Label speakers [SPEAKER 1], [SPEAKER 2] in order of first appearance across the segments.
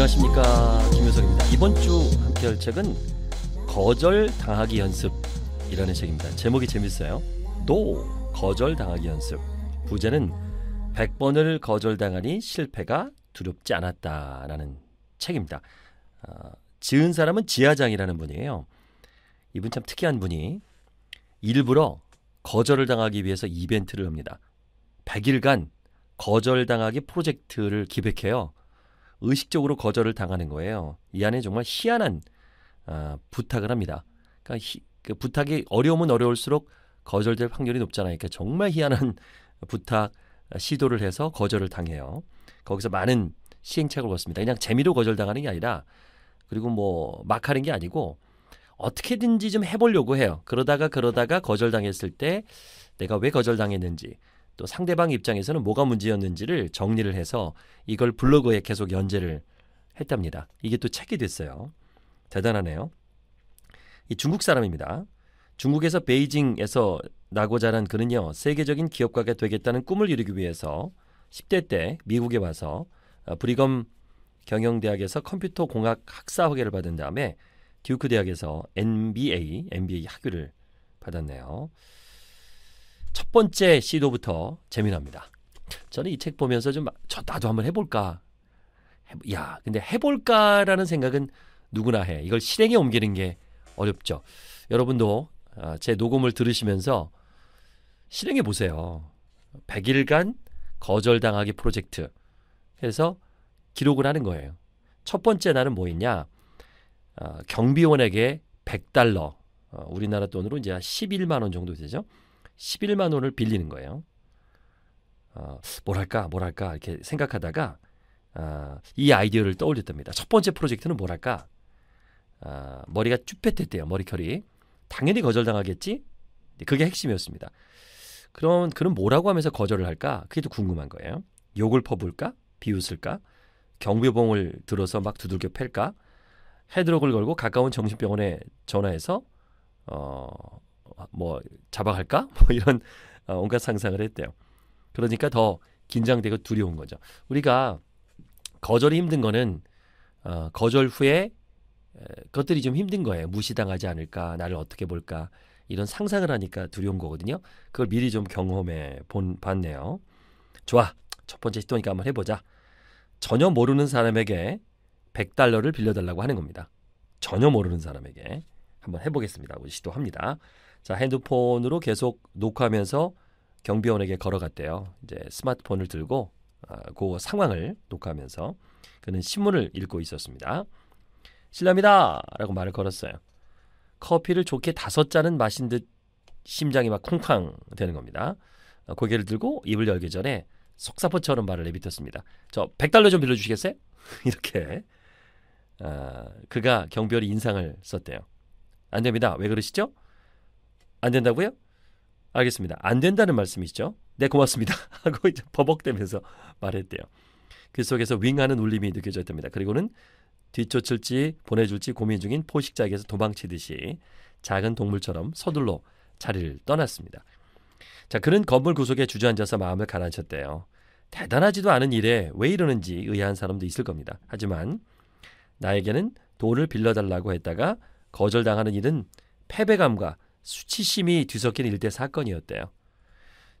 [SPEAKER 1] 안녕하십니까 김효석입니다. 이번 주 함께할 책은 거절 당하기 연습이라는 책입니다. 제목이 재밌어요. 노 거절 당하기 연습. 부제는 100번을 거절당하니 실패가 두렵지 않았다라는 책입니다. 어, 지은 사람은 지하장이라는 분이에요. 이분 참 특이한 분이 일부러 거절을 당하기 위해서 이벤트를 합니다. 100일간 거절당하기 프로젝트를 기획해요. 의식적으로 거절을 당하는 거예요. 이 안에 정말 희한한 아, 부탁을 합니다. 그러니까 희, 그 부탁이 어려우면 어려울수록 거절될 확률이 높잖아요. 그러니까 정말 희한한 부탁 아, 시도를 해서 거절을 당해요. 거기서 많은 시행착오를 겪습니다. 그냥 재미로 거절당하는 게 아니라 그리고 뭐 막 하는 게 아니고 어떻게든지 좀 해보려고 해요. 그러다가 그러다가 거절당했을 때 내가 왜 거절당했는지 또 상대방 입장에서는 뭐가 문제였는지를 정리를 해서 이걸 블로그에 계속 연재를 했답니다. 이게 또 책이 됐어요. 대단하네요. 이 중국 사람입니다. 중국에서 베이징에서 나고 자란 그는요 세계적인 기업가가 되겠다는 꿈을 이루기 위해서 10대 때 미국에 와서 어, 브리검 경영대학에서 컴퓨터 공학 학사 학위를 받은 다음에 듀크 대학에서 MBA MBA 학위를 받았네요. 첫 번째 시도부터 재미납니다. 저는 이 책 보면서 좀저 나도 한번 해볼까. 야, 근데 해볼까라는 생각은 누구나 해. 이걸 실행에 옮기는 게 어렵죠. 여러분도 아, 제 녹음을 들으시면서 실행해 보세요. 100일간 거절당하기 프로젝트. 해서 기록을 하는 거예요. 첫 번째 날은 뭐였냐? 아, 경비원에게 100달러, 어, 우리나라 돈으로 이제 11만 원 정도 되죠. 11만 원을 빌리는 거예요. 어, 뭐랄까 뭐랄까 이렇게 생각하다가 어, 이 아이디어를 떠올렸답니다. 첫 번째 프로젝트는 뭐랄까 어, 머리가 쭈뼛했대요 머리결이 당연히 거절당하겠지 그게 핵심이었습니다. 그럼 그는 뭐라고 하면서 거절을 할까 그게 또 궁금한 거예요. 욕을 퍼부을까 비웃을까 경비봉을 들어서 막 두들겨 팰까 헤드록을 걸고 가까운 정신병원에 전화해서 어, 어, 뭐 잡아갈까? 뭐 이런 어, 온갖 상상을 했대요. 그러니까 더 긴장되고 두려운 거죠. 우리가 거절이 힘든 거는 어, 거절 후에 것들이 좀 힘든 거예요. 무시당하지 않을까, 나를 어떻게 볼까 이런 상상을 하니까 두려운 거거든요. 그걸 미리 좀 경험해 본 봤네요. 좋아, 첫 번째 시도니까 한번 해보자. 전혀 모르는 사람에게 백달러를 빌려달라고 하는 겁니다. 전혀 모르는 사람에게 한번 해보겠습니다. 우리 시도합니다. 자, 핸드폰으로 계속 녹화하면서 경비원에게 걸어갔대요. 이제 스마트폰을 들고 아, 그 상황을 녹화하면서 그는 신문을 읽고 있었습니다. 실례합니다. 라고 말을 걸었어요. 커피를 좋게 다섯 잔은 마신 듯 심장이 막 쿵쾅 되는 겁니다. 어, 고개를 들고 입을 열기 전에 속사포처럼 말을 내뱉었습니다. 저 100달러 좀 빌려주시겠어요? 이렇게 어, 그가 경비원이 인상을 썼대요. 안 됩니다. 왜 그러시죠? 안 된다고요? 알겠습니다. 안 된다는 말씀이시죠? 네, 고맙습니다. 하고 이제 버벅대면서 말했대요. 그 속에서 윙하는 울림이 느껴졌답니다. 그리고는 뒤쫓을지 보내줄지 고민 중인 포식자에게서 도망치듯이 작은 동물처럼 서둘러 자리를 떠났습니다. 자, 그는 건물 구석에 주저앉아서 마음을 가라앉혔대요. 대단하지도 않은 일에 왜 이러는지 의아한 사람도 있을 겁니다. 하지만 나에게는 돈을 빌려달라고 했다가 거절당하는 일은 패배감과 수치심이 뒤섞인 일대 사건이었대요.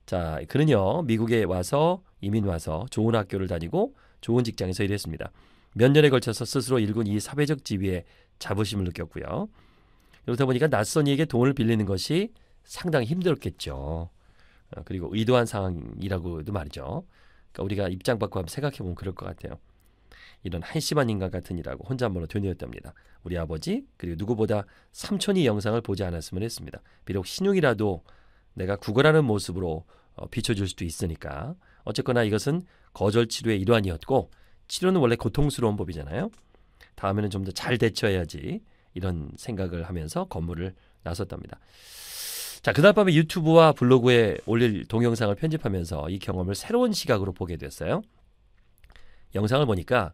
[SPEAKER 1] 자, 그는요, 미국에 와서, 이민 와서 좋은 학교를 다니고 좋은 직장에서 일했습니다. 몇 년에 걸쳐서 스스로 일군 이 사회적 지위에 자부심을 느꼈고요. 그렇다 보니까 낯선 이에게 돈을 빌리는 것이 상당히 힘들었겠죠. 어, 그리고 의도한 상황이라고도 말이죠. 그러니까 우리가 입장 바꿔 한번 생각해 보면 그럴 것 같아요. 이런 한심한 인간 같은 이라고 혼잣말로 되뇌었답니다. 우리 아버지 그리고 누구보다 삼촌이 영상을 보지 않았으면 했습니다. 비록 신용이라도 내가 구걸하는 모습으로 어, 비춰줄 수도 있으니까 어쨌거나 이것은 거절 치료의 일환이었고 치료는 원래 고통스러운 법이잖아요. 다음에는 좀 더 잘 대처해야지 이런 생각을 하면서 건물을 나섰답니다. 자, 그날 밤에 유튜브와 블로그에 올릴 동영상을 편집하면서 이 경험을 새로운 시각으로 보게 됐어요. 영상을 보니까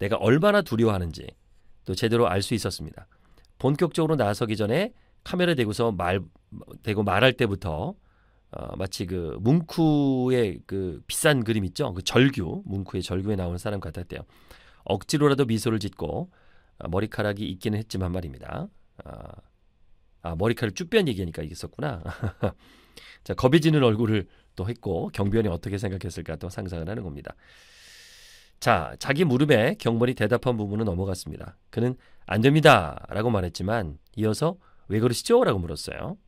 [SPEAKER 1] 내가 얼마나 두려워하는지 또 제대로 알 수 있었습니다. 본격적으로 나서기 전에 카메라 대고서 말 대고 말할 때부터 어, 마치 그 뭉쿠의 그 비싼 그림 있죠? 그 절규, 뭉쿠의 절규에 나오는 사람 같았대요. 억지로라도 미소를 짓고 아, 머리카락이 있기는 했지만 말입니다. 어, 아, 머리카락 쭉변 얘기하니까 이겼었구나 자, 겁이 지는 얼굴을 또 했고 경비원이 어떻게 생각했을까 또 상상을 하는 겁니다. 자, 자기 물음에 경번이 대답한 부분은 넘어갔습니다. 그는 안 됩니다. 라고 말했지만 이어서 왜 그러시죠? 라고 물었어요.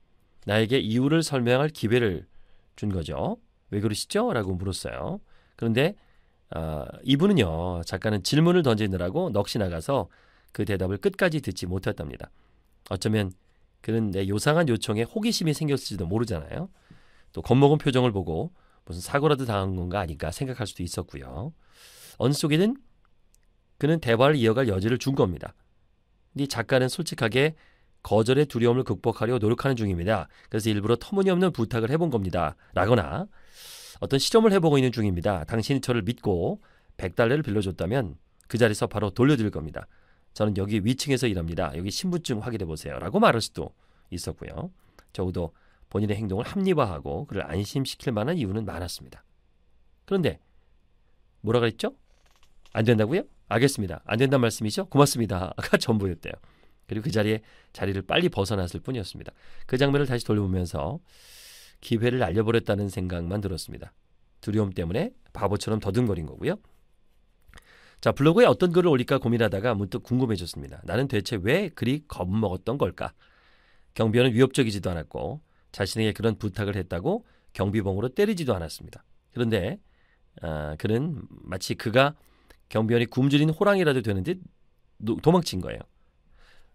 [SPEAKER 1] 나에게 이유를 설명할 기회를 준 거죠. 왜 그러시죠? 라고 물었어요. 그런데 어, 이분은요, 작가는 질문을 던지느라고 넋이 나가서 그 대답을 끝까지 듣지 못했답니다. 어쩌면 그는 내 요상한 요청에 호기심이 생겼을지도 모르잖아요. 또 겁먹은 표정을 보고 무슨 사고라도 당한 건가 아닌가 생각할 수도 있었고요. 언속에는 그는 대화를 이어갈 여지를 준 겁니다. 이 작가는 솔직하게 거절의 두려움을 극복하려 노력하는 중입니다. 그래서 일부러 터무니없는 부탁을 해본 겁니다. 라거나 어떤 실험을 해보고 있는 중입니다. 당신이 저를 믿고 100달러를 빌려줬다면 그 자리에서 바로 돌려드릴 겁니다. 저는 여기 위층에서 일합니다. 여기 신분증 확인해 보세요. 라고 말할 수도 있었고요. 적어도 본인의 행동을 합리화하고 그를 안심시킬 만한 이유는 많았습니다. 그런데 뭐라 그랬죠? 안 된다고요? 알겠습니다. 안 된다는 말씀이죠? 고맙습니다 아까 전부였대요. 그리고 그 자리에 자리를 빨리 벗어났을 뿐이었습니다. 그 장면을 다시 돌려보면서 기회를 날려버렸다는 생각만 들었습니다. 두려움 때문에 바보처럼 더듬거린 거고요. 자, 블로그에 어떤 글을 올릴까 고민하다가 문득 궁금해졌습니다. 나는 대체 왜 그리 겁먹었던 걸까? 경비원은 위협적이지도 않았고 자신에게 그런 부탁을 했다고 경비봉으로 때리지도 않았습니다. 그런데 아, 그는 마치 그가 경비원이 굶주린 호랑이라도 되는 듯 도망친 거예요.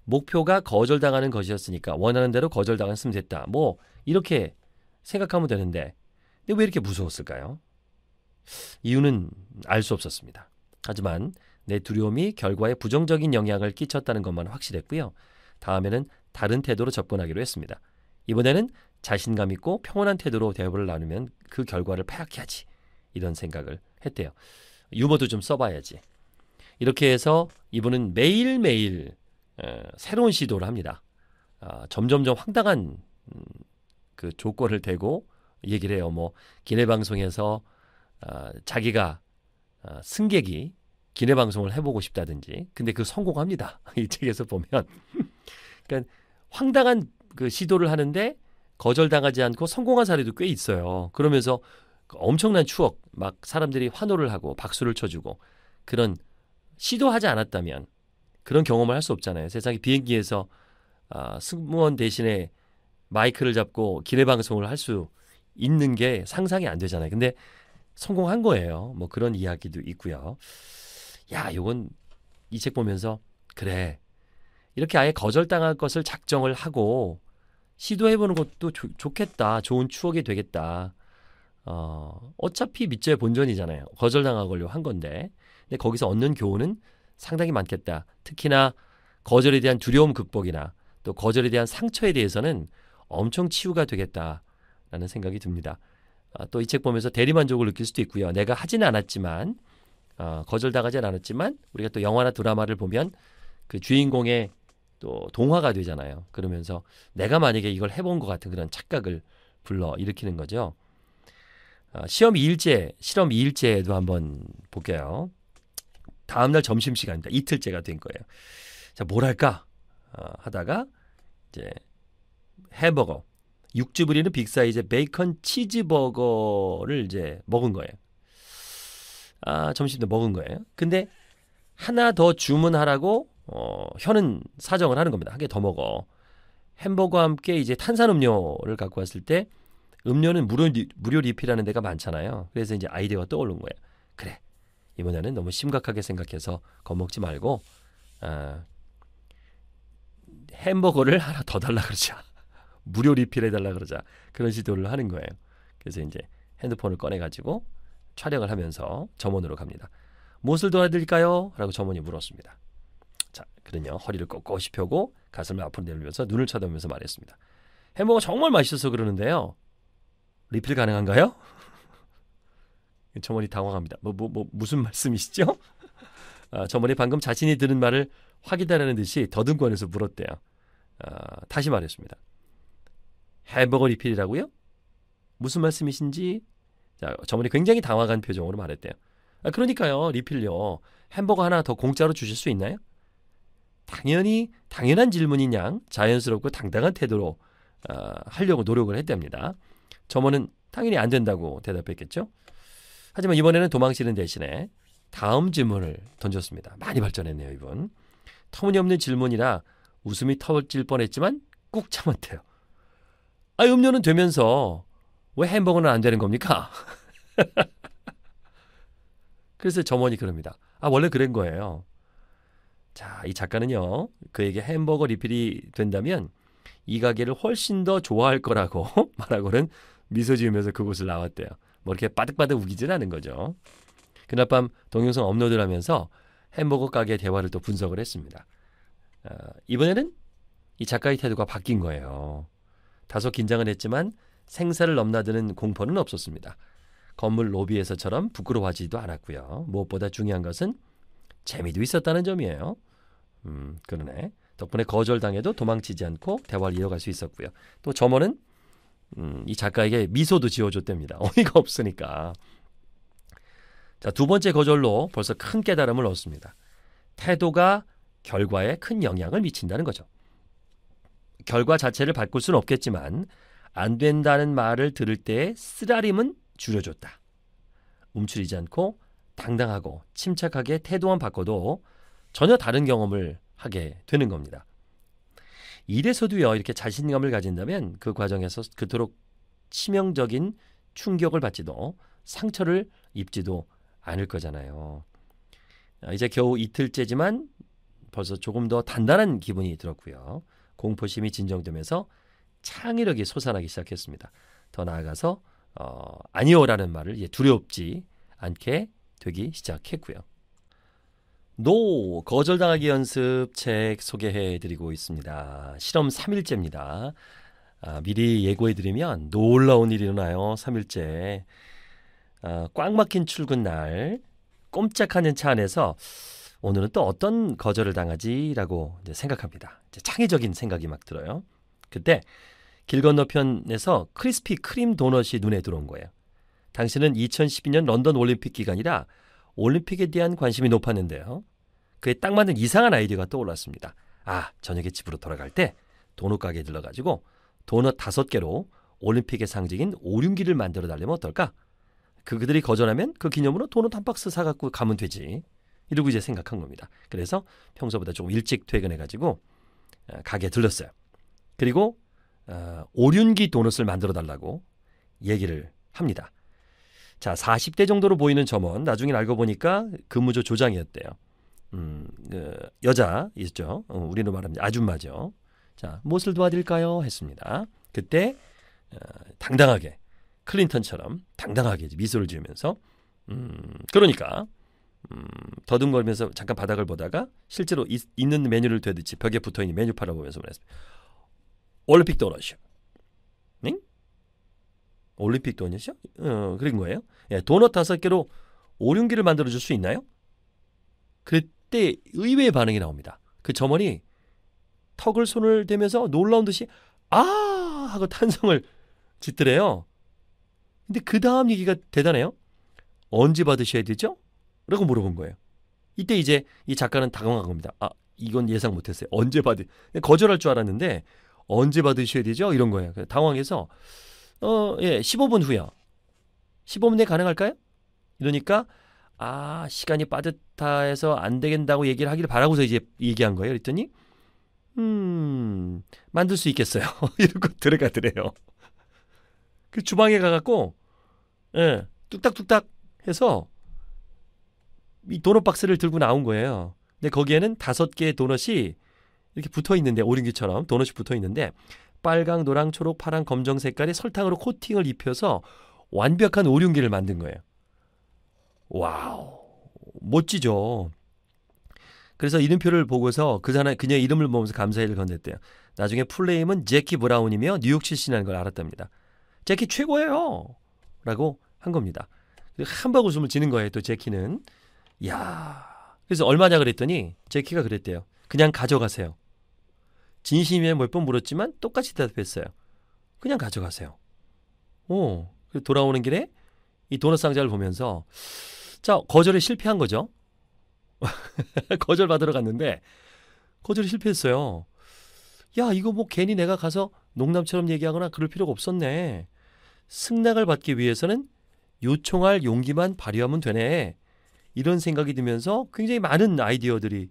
[SPEAKER 1] 목표가 거절당하는 것이었으니까 원하는 대로 거절당했으면 됐다. 뭐 이렇게 생각하면 되는데 근데 왜 이렇게 무서웠을까요? 이유는 알 수 없었습니다. 하지만 내 두려움이 결과에 부정적인 영향을 끼쳤다는 것만 확실했고요. 다음에는 다른 태도로 접근하기로 했습니다. 이번에는 자신감 있고 평온한 태도로 대화를 나누면 그 결과를 파악해야지 이런 생각을 했대요. 유머도 좀 써봐야지. 이렇게 해서 이분은 매일매일 어, 새로운 시도를 합니다. 어, 점점점 황당한 음, 그 조건을 대고 얘기를 해요. 뭐 기내 방송에서 어, 자기가 승객이 기내 방송을 해보고 싶다든지, 근데 그 성공합니다. 이 책에서 보면, 그러니까 황당한 그 시도를 하는데 거절당하지 않고 성공한 사례도 꽤 있어요. 그러면서 엄청난 추억, 막 사람들이 환호를 하고 박수를 쳐주고 그런 시도하지 않았다면 그런 경험을 할 수 없잖아요. 세상에 비행기에서 아, 승무원 대신에 마이크를 잡고 기내 방송을 할 수 있는 게 상상이 안 되잖아요. 근데 성공한 거예요. 뭐 그런 이야기도 있고요. 야, 이건이 책 보면서 그래. 이렇게 아예 거절당할 것을 작정을 하고 시도해보는 것도 조, 좋겠다. 좋은 추억이 되겠다. 어, 어차피 밑죄의 본전이잖아요. 거절당하려고 한 건데. 근데 거기서 얻는 교훈은 상당히 많겠다. 특히나 거절에 대한 두려움 극복이나 또 거절에 대한 상처에 대해서는 엄청 치유가 되겠다라는 생각이 듭니다. 아, 또이 책 보면서 대리만족을 느낄 수도 있고요. 내가 하진 않았지만 어, 거절당하진 않았지만 우리가 또 영화나 드라마를 보면 그 주인공의 또 동화가 되잖아요. 그러면서 내가 만약에 이걸 해본 것 같은 그런 착각을 불러 일으키는 거죠. 아, 시험 2일째, 실험 2일째도 한번 볼게요. 다음날 점심시간이다. 이틀째가 된 거예요. 자, 뭘 할까? 어, 하다가 이제 햄버거. 육즙으리는 빅사이즈 베이컨 치즈버거를 이제 먹은 거예요. 아, 점심도 먹은 거예요. 근데 하나 더 주문하라고 어, 현은 사정을 하는 겁니다. 한 개 더 먹어. 햄버거와 함께 이제 탄산음료를 갖고 왔을 때 음료는 무료, 무료 리필하는 데가 많잖아요. 그래서 이제 아이디어가 떠오른 거예요. 그래 이번에는 너무 심각하게 생각해서 겁먹지 말고 아, 햄버거를 하나 더 달라 그러자 무료 리필해 달라 그러자 그런 시도를 하는 거예요. 그래서 이제 핸드폰을 꺼내 가지고 촬영을 하면서 점원으로 갑니다. 무엇을 도와드릴까요? 라고 점원이 물었습니다. 자, 그는요 허리를 꼿꼿이 펴고 가슴을 앞으로 내밀면서 눈을 쳐다보면서 말했습니다. 햄버거 정말 맛있어서 그러는데요. 리필 가능한가요? 저머니 당황합니다. 뭐, 뭐, 뭐 무슨 말씀이시죠? 아, 저머니 방금 자신이 들은 말을 확인하라는 듯이 더듬거려서 물었대요. 아, 다시 말했습니다. 햄버거 리필이라고요? 무슨 말씀이신지 자, 저머니 굉장히 당황한 표정으로 말했대요. 아, 그러니까요. 리필요. 햄버거 하나 더 공짜로 주실 수 있나요? 당연히 당연한 질문인 양 자연스럽고 당당한 태도로 어, 하려고 노력을 했답니다. 점원은 당연히 안 된다고 대답했겠죠. 하지만 이번에는 도망치는 대신에 다음 질문을 던졌습니다. 많이 발전했네요, 이분. 터무니없는 질문이라 웃음이 터질 뻔했지만 꾹 참았대요. 아, 음료는 되면서 왜 햄버거는 안 되는 겁니까? 그래서 점원이 그럽니다. 아, 원래 그런 거예요. 자, 이 작가는요, 그에게 햄버거 리필이 된다면 이 가게를 훨씬 더 좋아할 거라고 말하고는 미소 지으면서 그곳을 나왔대요. 뭐 이렇게 빠득빠득 우기진 않은 거죠. 그날 밤 동영상 업로드를 하면서 햄버거 가게 대화를 또 분석을 했습니다. 어, 이번에는 이 작가의 태도가 바뀐 거예요. 다소 긴장은 했지만 생사를 넘나드는 공포는 없었습니다. 건물 로비에서처럼 부끄러워하지도 않았고요. 무엇보다 중요한 것은 재미도 있었다는 점이에요. 음, 그러네. 덕분에 거절당해도 도망치지 않고 대화를 이어갈 수 있었고요. 또 점원은 음, 이 작가에게 미소도 지어줬답니다. 어이가 없으니까. 자, 두 번째 거절로 벌써 큰 깨달음을 얻습니다. 태도가 결과에 큰 영향을 미친다는 거죠. 결과 자체를 바꿀 수는 없겠지만 안 된다는 말을 들을 때의 쓰라림은 줄여줬다. 움츠리지 않고 당당하고 침착하게 태도만 바꿔도 전혀 다른 경험을 하게 되는 겁니다. 이래서도요 이렇게 자신감을 가진다면 그 과정에서 그토록 치명적인 충격을 받지도 상처를 입지도 않을 거잖아요. 아, 이제 겨우 이틀째지만 벌써 조금 더 단단한 기분이 들었고요. 공포심이 진정되면서 창의력이 솟아나기 시작했습니다. 더 나아가서 어, 아니오라는 말을 예, 두렵지 않게 되기 시작했고요. 노 거절당하기 연습 책 소개해드리고 있습니다. 실험 3일째입니다. 아, 미리 예고해드리면 놀라운 일이 일어나요. 3일째 아, 꽉 막힌 출근 날 꼼짝하는 차 안에서 오늘은 또 어떤 거절을 당하지라고 생각합니다. 창의적인 생각이 막 들어요. 그때 길 건너편에서 크리스피 크림 도넛이 눈에 들어온 거예요. 당신은 2012년 런던 올림픽 기간이라 올림픽에 대한 관심이 높았는데요. 그에 딱 맞는 이상한 아이디어가 떠올랐습니다. 아, 저녁에 집으로 돌아갈 때 도넛 가게에 들러가지고 도넛 다섯 개로 올림픽의 상징인 오륜기를 만들어 달려면 어떨까? 그 그들이 거절하면 그 기념으로 도넛 한 박스 사갖고 가면 되지. 이러고 이제 생각한 겁니다. 그래서 평소보다 조금 일찍 퇴근해가지고 어, 가게에 들렀어요. 그리고 어, 오륜기 도넛을 만들어 달라고 얘기를 합니다. 자, 40대 정도로 보이는 점원 나중에 알고 보니까 근무조 조장이었대요. 음, 그 여자 있죠. 어, 우리로 말하면 아줌마죠. 자, 무엇을 도와드릴까요? 했습니다. 그때
[SPEAKER 2] 어, 당당하게
[SPEAKER 1] 클린턴처럼 당당하게 미소를 지으면서 음, 그러니까 음, 더듬거리면서 잠깐 바닥을 보다가 실제로 있, 는 메뉴를 되듯이 벽에 붙어 있는 메뉴판을 보면서 말했습니다. 올림픽 도넛이요. 올림픽 돈이죠? 어, 그런 거예요. 예, 도넛 다섯 개로 오륜기를 만들어 줄 수 있나요? 그때 의외의 반응이 나옵니다. 그 점원이 턱을 손을 대면서 놀라운 듯이 아 하고 탄성을 짓더래요. 근데 그 다음 얘기가 대단해요. 언제 받으셔야 되죠? 라고 물어본 거예요. 이때 이제 이 작가는 당황한 겁니다. 아 이건 예상 못했어요. 언제 받으 거절할 줄 알았는데 언제 받으셔야 되죠? 이런 거예요. 당황해서 어, 예, 15분 후요. 15분 내에 가능할까요? 이러니까 아, 시간이 빠듯해서 안 되겠다고 얘기를 하기를 바라고서 이제 얘기한 거예요. 그랬더니 음, 만들 수 있겠어요. 이러고 들어가더래요. 그 주방에 가갖고, 예, 뚝딱뚝딱 해서 이 도넛 박스를 들고 나온 거예요. 근데 거기에는 다섯 개의 도넛이 이렇게 붙어 있는데, 오륜기처럼 도넛이 붙어 있는데, 빨강, 노랑, 초록, 파랑, 검정 색깔의 설탕으로 코팅을 입혀서 완벽한 오륜기를 만든 거예요. 와우. 멋지죠. 그래서 이름표를 보고서 그 사람 그녀 이름을 보면서 감사의를 건넸대요. 나중에 플레임은 제키 브라운이며 뉴욕 출신이라는 걸 알았답니다. 제키 최고예요. 라고 한 겁니다. 한박 웃음을 지는 거예요. 또 제키는 야. 그래서 얼마냐 그랬더니 제키가 그랬대요. 그냥 가져가세요. 진심이에 뭐 몇번 물었지만 똑같이 대답했어요. 그냥 가져가세요. 오, 돌아오는 길에 이 도넛 상자를 보면서 자 거절에 실패한 거죠. 거절 받으러 갔는데 거절에 실패했어요. 야 이거 뭐 괜히 내가 가서 농담처럼 얘기하거나 그럴 필요가 없었네. 승낙을 받기 위해서는 요청할 용기만 발휘하면 되네. 이런 생각이 들면서 굉장히 많은 아이디어들이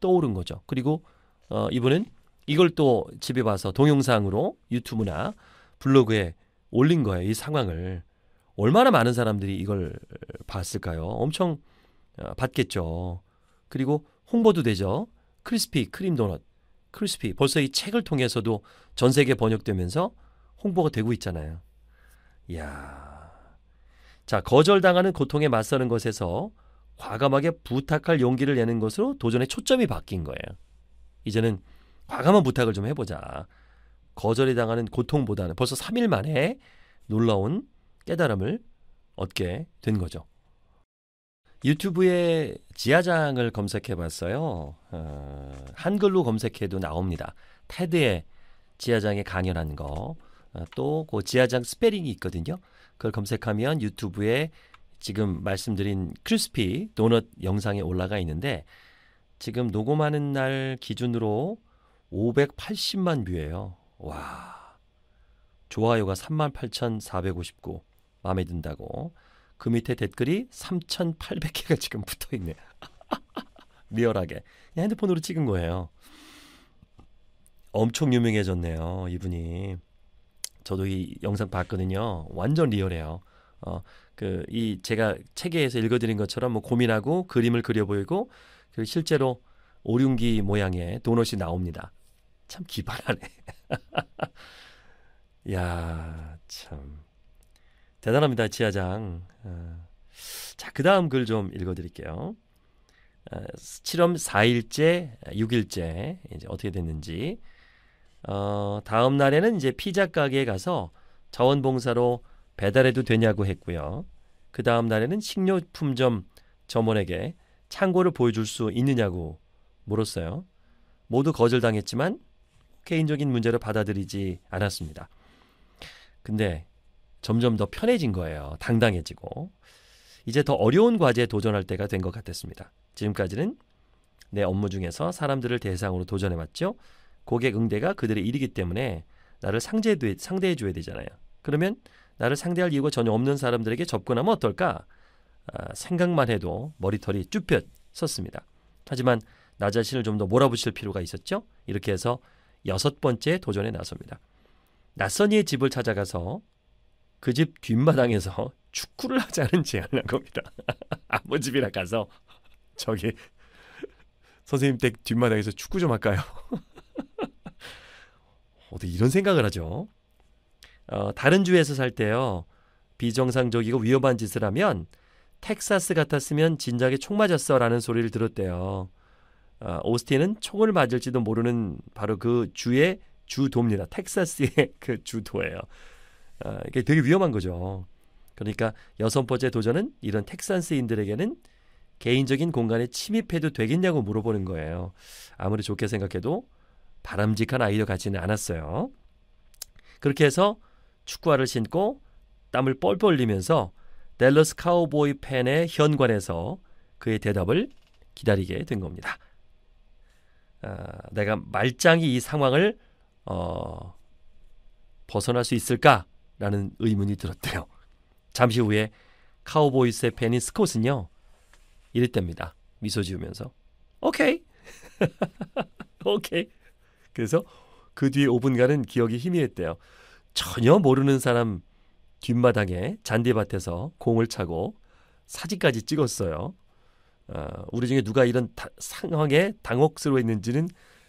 [SPEAKER 1] 떠오른 거죠. 그리고 어, 이분은 이걸 또 집에 와서 동영상으로 유튜브나 블로그에 올린 거예요. 이 상황을. 얼마나 많은 사람들이 이걸 봤을까요? 엄청 어, 봤겠죠. 그리고 홍보도 되죠. 크리스피 크림 도넛. 크리스피 벌써 이 책을 통해서도 전 세계 번역되면서 홍보가 되고 있잖아요. 야 자, 거절당하는 고통에 맞서는 것에서 과감하게 부탁할 용기를 내는 것으로 도전의 초점이 바뀐 거예요. 이제는 과감한 부탁을 좀 해보자. 거절이 당하는 고통보다는 벌써 3일 만에 놀라운 깨달음을 얻게 된 거죠. 유튜브에 지하장을 검색해 봤어요. 어, 한글로 검색해도 나옵니다. 테드의 지하장에 강연한 거. 어, 또그 지하장 스페링이 있거든요. 그걸 검색하면 유튜브에 지금 말씀드린 크리스피 도넛 영상에 올라가 있는데 지금 녹음하는 날 기준으로 580만 뷰예요. 와. 좋아요가 38,459 마음에 든다고. 그 밑에 댓글이 3,800개가 지금 붙어 있네요. 리얼하게 그냥 핸드폰으로 찍은 거예요. 엄청 유명해졌네요, 이분이. 저도 이 영상 봤거든요. 완전 리얼해요. 어, 그이 제가 책에서 읽어드린 것처럼 뭐 고민하고 그림을 그려 보이고 그리고 실제로 오륜기 모양의 도넛이 나옵니다. 참 기발하네. 야, 참 대단합니다, 지하장. 어, 자, 그 다음 글 좀 읽어드릴게요. 어, 실험 4일째, 6일째 이제 어떻게 됐는지. 어, 다음 날에는 이제 피자 가게에 가서 자원봉사로 배달해도 되냐고 했고요. 그 다음 날에는 식료품점 점원에게 창고를 보여줄 수 있느냐고 물었어요. 모두 거절당했지만 개인적인 문제로 받아들이지 않았습니다. 근데 점점 더 편해진 거예요. 당당해지고. 이제 더 어려운 과제에 도전할 때가 된 것 같았습니다. 지금까지는 내 업무 중에서 사람들을 대상으로 도전해왔죠. 고객 응대가 그들의 일이기 때문에 나를 상대, 상대해줘야 되잖아요. 그러면 나를 상대할 이유가 전혀 없는 사람들에게 접근하면 어떨까? 아, 생각만 해도 머리털이 쭈뼛 섰습니다. 하지만 나 자신을 좀 더 몰아붙일 필요가 있었죠. 이렇게 해서 여섯 번째 도전에 나섭니다. 낯선 이의 집을 찾아가서 그 집 뒷마당에서 축구를 하자는 제안을 한 겁니다. 아버 집이라 가서 저기 선생님 댁 뒷마당에서 축구 좀 할까요? 어떻게 이런 생각을 하죠? 어, 다른 주에서 살 때요. 비정상적이고 위험한 짓을 하면 텍사스 같았으면 진작에 총 맞았어라는 소리를 들었대요. 어, 오스틴은 총을 맞을지도 모르는 바로 그 주의 주도입니다. 텍사스의 그 주도예요. 어, 이게 되게 위험한 거죠. 그러니까 여섯 번째 도전은 이런 텍사스인들에게는 개인적인 공간에 침입해도 되겠냐고 물어보는 거예요. 아무리 좋게 생각해도 바람직한 아이디어 같지는 않았어요. 그렇게 해서 축구화를 신고 땀을 뻘뻘 흘리면서 댈러스 카우보이 팬의 현관에서 그의 대답을 기다리게 된 겁니다. 어, 내가 말짱이 이 상황을 어, 벗어날 수 있을까라는 의문이 들었대요. 잠시 후에 카우보이스의 팬인 스콧은요 이랬답니다. 미소 지으면서 오케이 오케이 그래서 그 뒤에 5분간은 기억이 희미했대요. 전혀 모르는 사람 뒷마당에 잔디밭에서 공을 차고 사진까지 찍었어요. 어, 우리 중에 누가 이런 다, 상황에 당혹스러워했는지는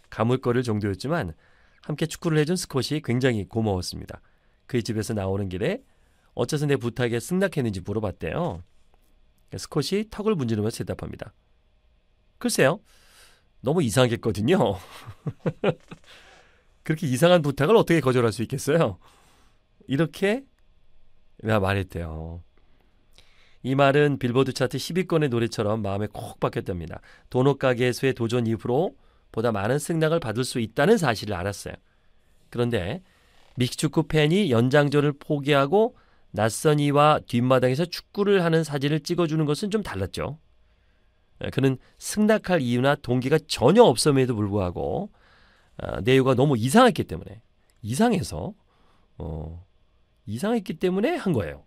[SPEAKER 1] 감을 거릴 정도였지만 함께 축구를 해준 스콧이 굉장히 고마웠습니다. 그의 집에서 나오는 길에 어째서 내 부탁에 승낙했는지 물어봤대요. 스콧이 턱을 문지르면서 대답합니다. 글쎄요. 너무 이상했거든요. 그렇게 이상한 부탁을 어떻게 거절할 수 있겠어요? 이렇게 내가 말했대요. 이 말은 빌보드 차트 10위권의 노래처럼 마음에 콕 박혔답니다. 도넛 가게의 수의 도전 이후로 보다 많은 승낙을 받을 수 있다는 사실을 알았어요. 그런데 믹축구 팬이 연장전을 포기하고 낯선 이와 뒷마당에서 축구를 하는 사진을 찍어주는 것은 좀 달랐죠. 예, 그는 승낙할 이유나 동기가 전혀 없음에도 불구하고 아, 내유가 너무 이상했기 때문에 이상해서 어, 이상했기 때문에 한 거예요.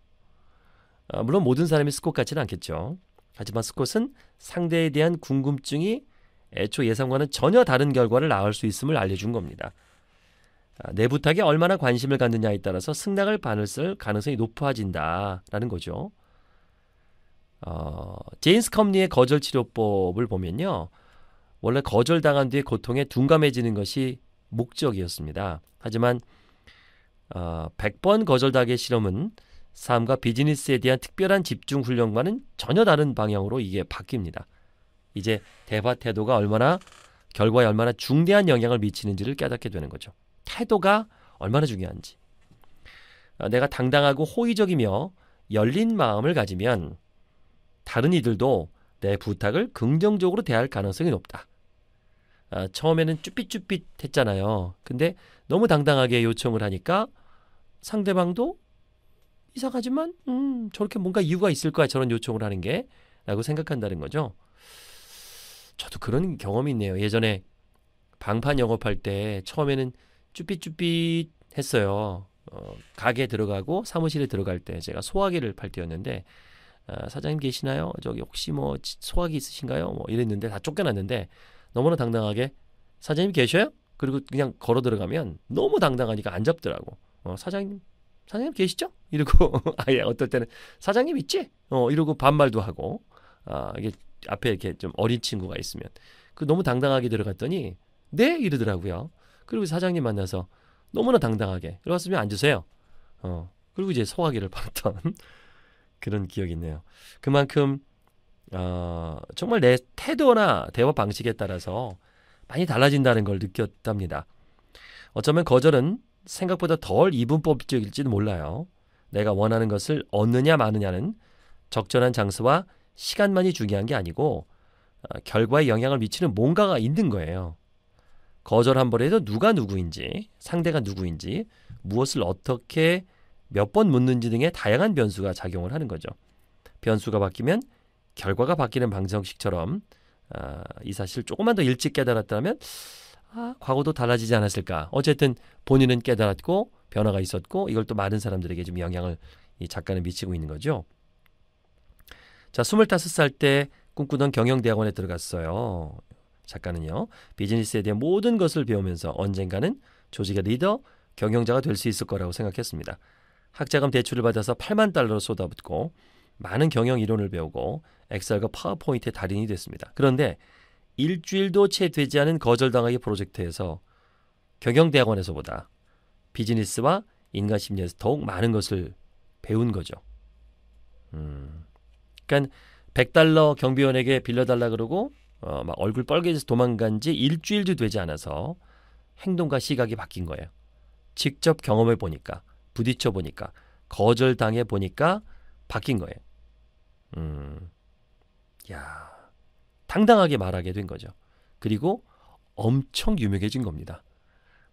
[SPEAKER 1] 어, 물론 모든 사람이 스콧 같지는 않겠죠. 하지만 스콧은 상대에 대한 궁금증이 애초 예상과는 전혀 다른 결과를 낳을 수 있음을 알려준 겁니다. 아, 내 부탁에 얼마나 관심을 갖느냐에 따라서 승낙을 반을 쓸 가능성이 높아진다라는 거죠. 어, 제인스 컴니의 거절 치료법을 보면요. 원래 거절당한 뒤에 고통에 둔감해지는 것이 목적이었습니다. 하지만 어, 100번 거절당의 실험은 삶과 비즈니스에 대한 특별한 집중 훈련과는 전혀 다른 방향으로 이게 바뀝니다. 이제 대화 태도가 얼마나 결과에 얼마나 중대한 영향을 미치는지를 깨닫게 되는 거죠. 태도가 얼마나 중요한지. 어, 내가 당당하고 호의적이며 열린 마음을 가지면 다른 이들도 내 부탁을 긍정적으로 대할 가능성이 높다. 아, 처음에는 쭈삣쭈삣 했잖아요. 근데 너무 당당하게 요청을 하니까 상대방도 이상하지만 음, 저렇게 뭔가 이유가 있을 거야 저런 요청을 하는 게 라고 생각한다는 거죠. 저도 그런 경험이 있네요. 예전에 방판 영업할 때 처음에는 쭈삣쭈삣 했어요. 어, 가게 들어가고 사무실에 들어갈 때 제가 소화기를 팔 때였는데 아, 사장님 계시나요? 저기 혹시 뭐 소화기 있으신가요? 뭐 이랬는데 다 쫓겨났는데 너무나 당당하게 사장님 계셔요? 그리고 그냥 걸어 들어가면 너무 당당하니까 안 잡더라고. 어, 사장님 사장님 계시죠? 이러고 아예 어떨 때는 사장님 있지? 어 이러고 반말도 하고 아 이게 앞에 이렇게 좀 어린 친구가 있으면 그 너무 당당하게 들어갔더니 네 이러더라고요. 그리고 사장님 만나서 너무나 당당하게 들어왔으면 앉으세요. 어 그리고 이제 소화기를 받던 그런 기억이 있네요. 그만큼 어, 정말 내 태도나 대화 방식에 따라서 많이 달라진다는 걸 느꼈답니다. 어쩌면 거절은 생각보다 덜 이분법적일지도 몰라요. 내가 원하는 것을 얻느냐 마느냐는 적절한 장소와 시간만이 중요한 게 아니고 어, 결과에 영향을 미치는 뭔가가 있는 거예요. 거절 한 번에도 누가 누구인지, 상대가 누구인지, 무엇을 어떻게 몇 번 묻는지 등의 다양한 변수가 작용을 하는 거죠. 변수가 바뀌면 결과가 바뀌는 방정식처럼 아, 이 사실을 조금만 더 일찍 깨달았다면 과거도 달라지지 않았을까. 어쨌든 본인은 깨달았고 변화가 있었고 이걸 또 많은 사람들에게 좀 영향을 이 작가는 미치고 있는 거죠. 자, 25살 때 꿈꾸던 경영대학원에 들어갔어요. 작가는요. 비즈니스에 대한 모든 것을 배우면서 언젠가는 조직의 리더, 경영자가 될 수 있을 거라고 생각했습니다. 학자금 대출을 받아서 8만 달러로 쏟아붓고 많은 경영 이론을 배우고 엑셀과 파워포인트의 달인이 됐습니다. 그런데 일주일도 채 되지 않은 거절당하기 프로젝트에서 경영대학원에서보다 비즈니스와 인간 심리에서 더욱 많은 것을 배운 거죠. 음. 그러니까 100달러 경비원에게 빌려달라 그러고 어, 막 얼굴 뻘개져서 도망간 지 일주일도 되지 않아서 행동과 시각이 바뀐 거예요. 직접 경험해 보니까 부딪혀 보니까 거절당해 보니까 바뀐 거예요. 음. 야. 당당하게 말하게 된 거죠. 그리고 엄청 유명해진 겁니다.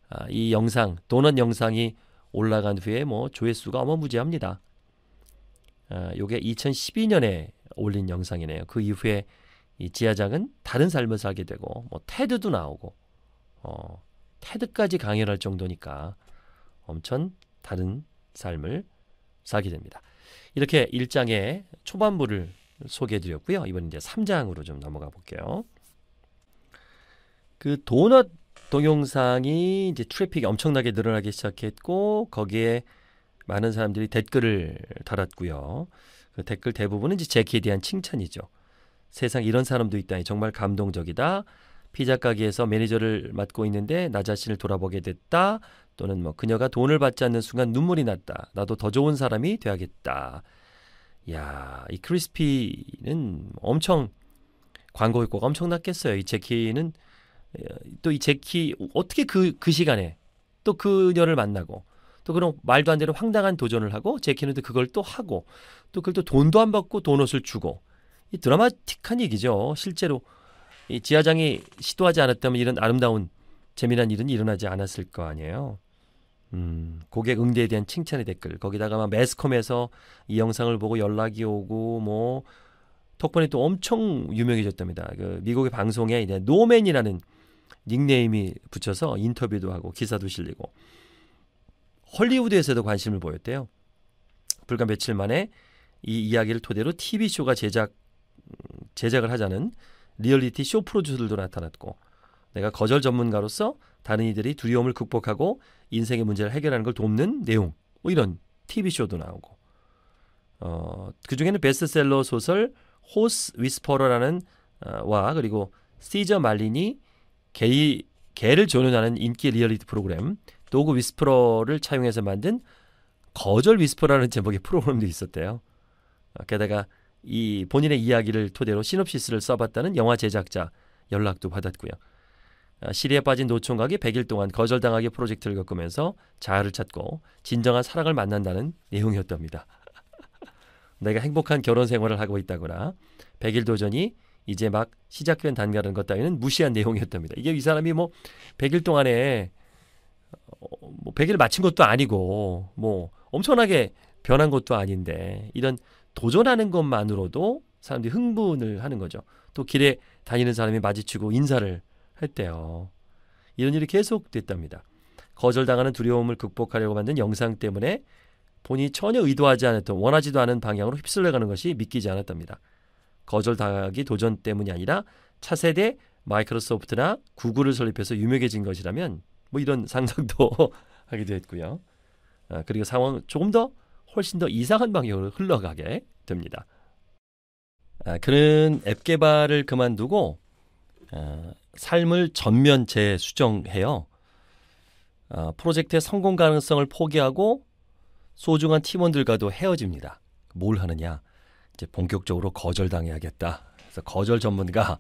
[SPEAKER 1] 아, 이 영상, 도넛 영상이 올라간 후에 뭐 조회수가 어마무지합니다. 이 아, 요게 2012년에 올린 영상이네요. 그 이후에 이 지하장은 다른 삶을 살게 되고 뭐 테드도 나오고 어, 테드까지 강연할 정도니까 엄청 다른 삶을 살게 됩니다. 이렇게 일장의 초반부를 소개해 드렸고요. 이번 이제 3장으로 좀 넘어가 볼게요. 그 도넛 동영상이 이제 트래픽이 엄청나게 늘어나기 시작했고 거기에 많은 사람들이 댓글을 달았고요. 그 댓글 대부분은 이제 제키에 대한 칭찬이죠. 세상 이런 사람도 있다니 정말 감동적이다. 피자 가게에서 매니저를 맡고 있는데 나 자신을 돌아보게 됐다. 또는 뭐 그녀가 돈을 받지 않는 순간 눈물이 났다. 나도 더 좋은 사람이 돼야겠다. 야, 이 크리스피는 엄청 광고 효과가 엄청났겠어요. 이 제키는 어, 또이 제키 어떻게 그그 그 시간에 또 그녀를 만나고 또 그런 말도 안 되는 황당한 도전을 하고 제키는 또 그걸 또 하고 또 그걸 또 돈도 안 받고 돈옷을 주고 이 드라마틱한 얘기죠. 실제로 이 지하장이 시도하지 않았다면 이런 아름다운 재미난 일은 일어나지 않았을 거 아니에요. 음, 고객 응대에 대한 칭찬의 댓글. 거기다가 막 매스컴에서 이 영상을 보고 연락이 오고 뭐 톡방이 또 엄청 유명해졌답니다. 그 미국의 방송에 이제 노맨이라는 닉네임이 붙여서 인터뷰도 하고 기사도 실리고 헐리우드에서도 관심을 보였대요. 불과 며칠 만에 이 이야기를 토대로 TV 쇼가 제작 제작을 하자는 리얼리티 쇼 프로듀서들도 나타났고 내가 거절 전문가로서 다른 이들이 두려움을 극복하고 인생의 문제를 해결하는 걸 돕는 내용 뭐 이런 TV 쇼도 나오고 어, 그 중에는 베스트셀러 소설 호스 위스퍼러라는 어, 와 그리고 시저 말린이 개이 개를 조련하는 인기 리얼리티 프로그램 도그 위스퍼러를 차용해서 만든 거절 위스퍼라는 제목의 프로그램도 있었대요. 어, 게다가 이 본인의 이야기를 토대로 시놉시스를 써봤다는 영화 제작자 연락도 받았고요. 어, 시리에 빠진 노총각이 100일 동안 거절당하게 프로젝트를 겪으면서 자아를 찾고 진정한 사랑을 만난다는 내용이었답니다. 내가 행복한 결혼 생활을 하고 있다거나 100일 도전이 이제 막 시작된 단가라는 것 따위는 무시한 내용이었답니다. 이게 이 사람이 뭐 100일 동안에 어, 뭐 100일 을 마친 것도 아니고 뭐 엄청나게 변한 것도 아닌데 이런 도전하는 것만으로도 사람들이 흥분을 하는 거죠. 또 길에 다니는 사람이 마주치고 인사를 했대요 이런 일이 계속 됐답니다. 거절당하는 두려움을 극복하려고 만든 영상 때문에 본인이 전혀 의도하지 않았던 원하지도 않은 방향으로 휩쓸려가는 것이 믿기지 않았답니다. 거절당하기 도전 때문이 아니라 차세대 마이크로소프트나 구글을 설립해서 유명해진 것이라면 뭐 이런 상상도 하기도 했고요. 아, 그리고 상황은 조금 더 훨씬 더 이상한 방향으로 흘러가게 됩니다. 아, 그는 앱 개발을 그만두고 아, 삶을 전면 재수정해요. 아, 프로젝트의 성공 가능성을 포기하고 소중한 팀원들과도 헤어집니다. 뭘 하느냐? 이제 본격적으로 거절당해야겠다. 그래서 거절 전문가